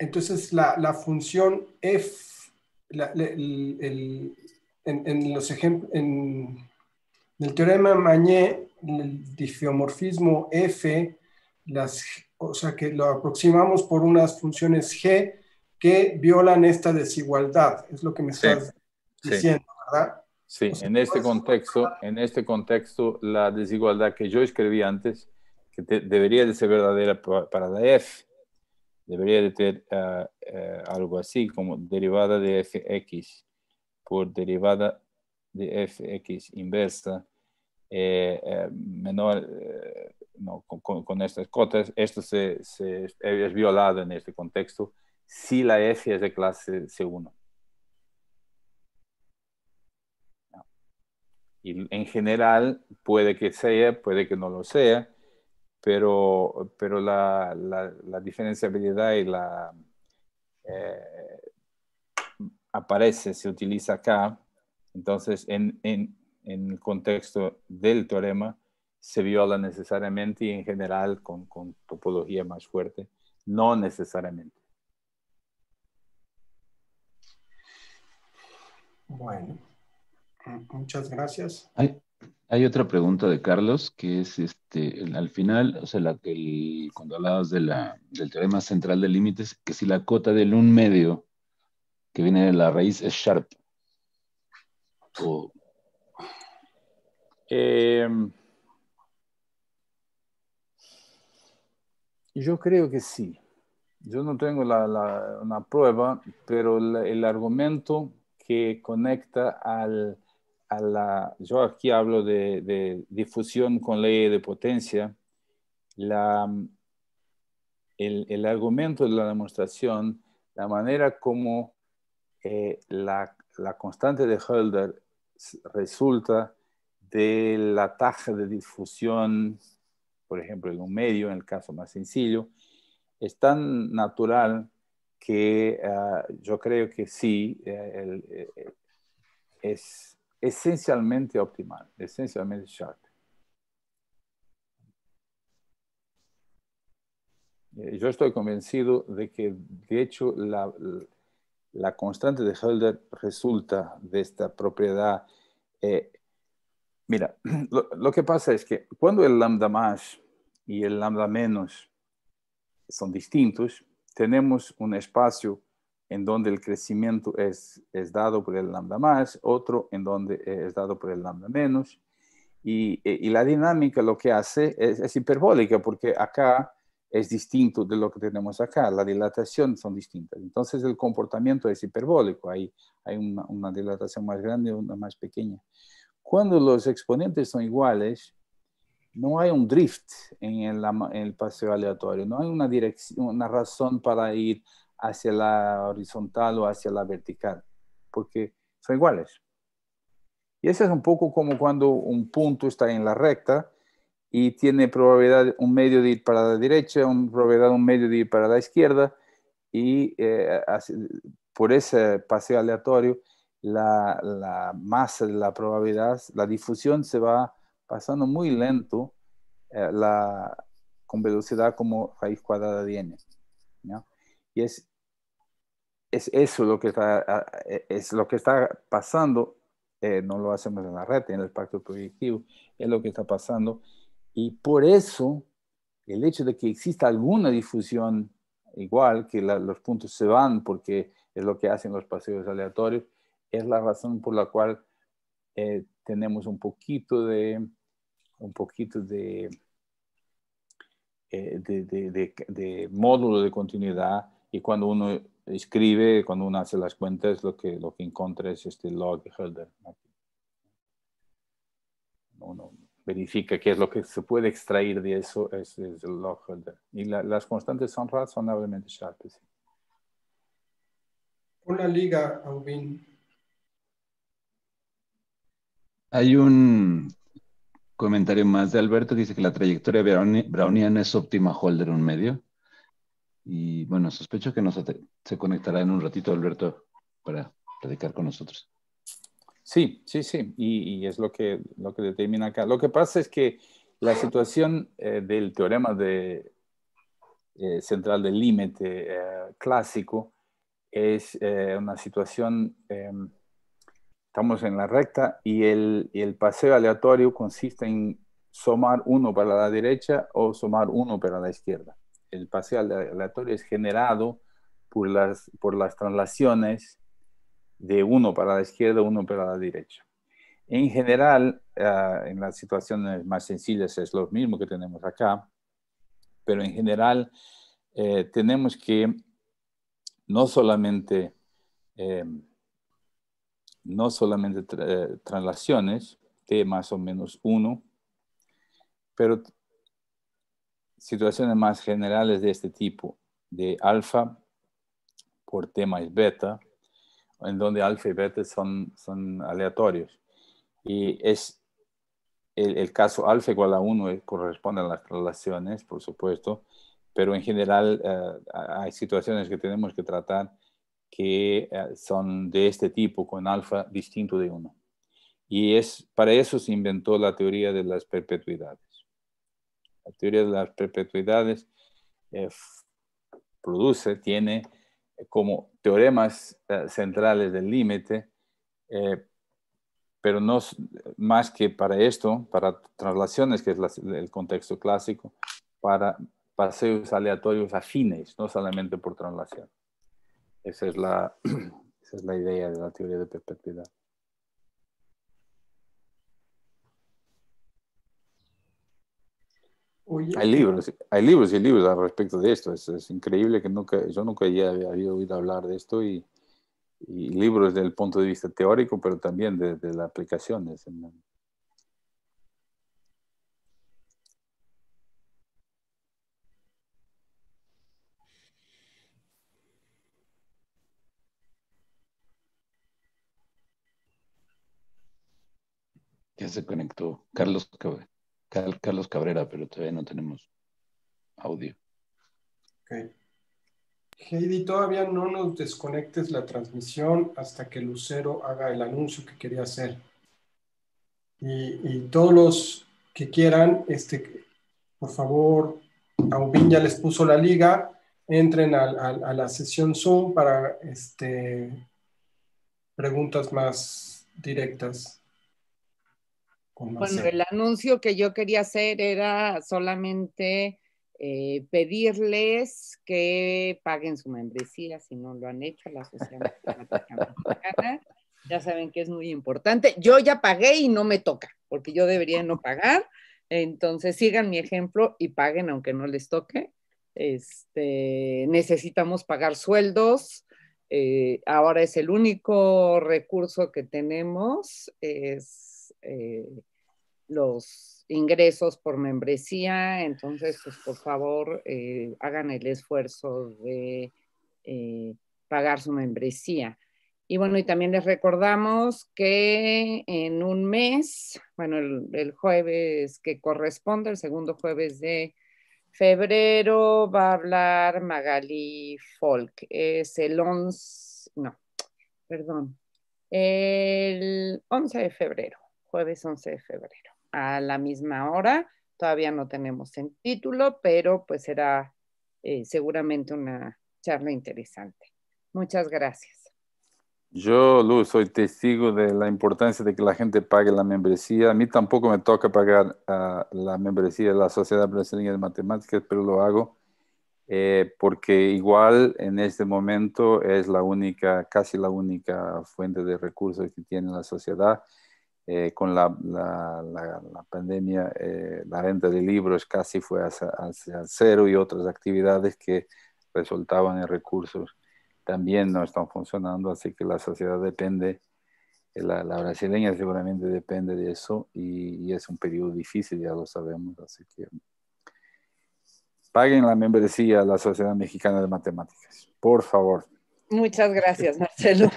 entonces, la, función f, en, los ejemplos, en, el teorema Mañé, el difiomorfismo f, las, o sea que lo aproximamos por unas funciones g que violan esta desigualdad, es lo que me estás diciendo, ¿verdad? Sí, en este contexto, en este contexto, la desigualdad que yo escribí antes, que debería de ser verdadera para la F, debería de tener eh, eh, algo así como derivada de fx por derivada de fx inversa eh, menor, con, estas cotas, esto se, es violado en este contexto si la f es de clase C1. Y en general puede que sea, puede que no lo sea, pero, pero la, diferenciabilidad y la, eh, aparece, se utiliza acá, entonces en, el contexto del teorema se viola necesariamente y en general con, topología más fuerte, no necesariamente. Bueno, muchas gracias. Hay otra pregunta de Carlos que es este, al final, o sea, la, cuando hablabas del teorema central de límites, que si la cota del un medio que viene de la raíz es sharp. Em, yo creo que sí. Yo no tengo la, una prueba, pero el argumento que conecta al a la, yo aquí hablo de, difusión con ley de potencia, la, el, el, argumento de la demostración, la manera como eh, la, la, constante de Hölder resulta de la tasa de difusión, por ejemplo, en un medio, en el caso más sencillo, es tan natural que ah, yo creo que sí, eh, eh, es esencialmente optimal, esencialmente sharp. Eh, yo estoy convencido de que, de hecho, la, constante de Hölder resulta de esta propiedad. Eh, mira, (clears throat) lo, que pasa es que cuando el lambda más y el lambda menos son distintos, tenemos un espacio en donde el crecimiento es, es dado por el lambda más, otro en donde eh, es dado por el lambda menos. Y, eh, la dinámica lo que hace es, hiperbólica porque acá es distinto de lo que tenemos acá, la dilatación son distintas. Entonces el comportamiento es hiperbólico, hay, hay una, dilatación más grande y una más pequeña. Cuando los exponentes son iguales, no hay un drift en el, en el paseo aleatorio, no hay una, dirección, una razón para ir hacia la horizontal o hacia la vertical, porque son iguales. Y eso es un poco como cuando un punto está en la recta y tiene probabilidad un medio de ir para la derecha, un probabilidad un medio de ir para la izquierda, y eh, por ese paseo aleatorio, la, la, masa de la probabilidad, la difusión se va pasando muy lento eh, la, con velocidad como raíz cuadrada de n. Y es es eso lo que está, e, es lo que está pasando, eh, no lo hacemos en la red, en el pacto proyectivo, es lo que está pasando. Y por eso, el hecho de que exista alguna difusión, igual que los puntos se van, porque es lo que hacen los paseos aleatorios, es la razón por la cual eh, tenemos un poquito de, un poquito eh, de, de módulo de continuidad y cuando uno escribe cuando uno hace las cuentas lo que lo que encuentra es este log holder. verifica qué es lo que se puede extraer de eso es, el log holder. y las constantes son razonablemente sharp una liga Aubin hay un comentario más de Alberto dice que la trayectoria browniana es óptima holder un medio y bueno, sospecho que nos se conectará en un ratito Alberto para platicar con nosotros. Sí, sí, sí, y, es lo que, lo que determina acá. Lo que pasa es que la situación eh, del teorema de, eh, central del límite eh, clásico es una situación, em, estamos en la recta y el, paseo aleatorio consiste en sumar uno para la derecha o sumar uno para la izquierda el paseo aleatorio es generado por las, por las translaciones de uno para la izquierda, uno para la derecha. En general, ah, en las situaciones más sencillas es lo mismo que tenemos acá, pero en general eh, tenemos que no solamente, eh, no solamente traslaciones eh, translaciones de más o menos uno, pero situaciones más generales de este tipo, de alfa por tema es beta, en donde alfa y beta son, son aleatorios. Y es el, caso alfa igual a 1 eh, corresponde a las relaciones, por supuesto, pero en general eh, hay situaciones que tenemos que tratar que eh, son de este tipo, con alfa distinto de 1. Y es, para eso se inventó la teoría de las perpetuidades la teoría de las perpetuidades eh, produce, tiene como teoremas eh, centrales del límite, eh, pero no más que para esto, para traslaciones, que es el contexto clásico, para paseos aleatorios afines, no solamente por traslación. Esa es la, (clears throat) esa es la idea de la teoría de perpetuidad. Hay libros, hay libros y libros al respecto de esto. Es, increíble que nunca, yo nunca había, había oído hablar de esto y, libros desde el punto de vista teórico, pero también desde la las aplicaciones. Ya se conectó. Carlos Cabrera. Carlos Cabrera, pero todavía no tenemos audio. Ok. Heidi, todavía no nos desconectes la transmisión hasta que Lucero haga el anuncio que quería hacer. Y, todos los que quieran, este, por favor, Aubin ya les puso la liga, entren a, la sesión Zoom para este, preguntas más directas. Bueno, el anuncio que yo quería hacer era solamente eh, pedirles que paguen su membresía si no lo han hecho, la Asociación Ya saben que es muy importante. Yo ya pagué y no me toca, porque yo debería no pagar. Entonces sigan mi ejemplo y paguen aunque no les toque. Este, necesitamos pagar sueldos, eh, ahora es el único recurso que tenemos, eh, los ingresos por membresía, entonces, pues por favor, eh, hagan el esfuerzo de eh, pagar su membresía. Y bueno, y también les recordamos que en un mes, bueno, el, el jueves que corresponde, el segundo jueves de febrero, va a hablar Magali Folk. Es el 11, no, perdón, el 11 de febrero, jueves 11 de febrero a la misma hora. Todavía no tenemos el título, pero pues será eh, seguramente una charla interesante. Muchas gracias. Yo, Luz, soy testigo de la importancia de que la gente pague la membresía. A mí tampoco me toca pagar la membresía de la Sociedad Brasileña de Matemáticas, pero lo hago eh, porque igual en este momento es la única, casi la única fuente de recursos que tiene la sociedad eh, con la, la, la, pandemia, eh, la venta de libros casi fue hacia, cero y otras actividades que resultaban en recursos también no están funcionando, así que la sociedad depende, eh, la, brasileña seguramente depende de eso y, y es un periodo difícil, ya lo sabemos, así que paguen la membresía a la Sociedad Mexicana de Matemáticas, por favor. Muchas gracias, (laughs) Marcelo.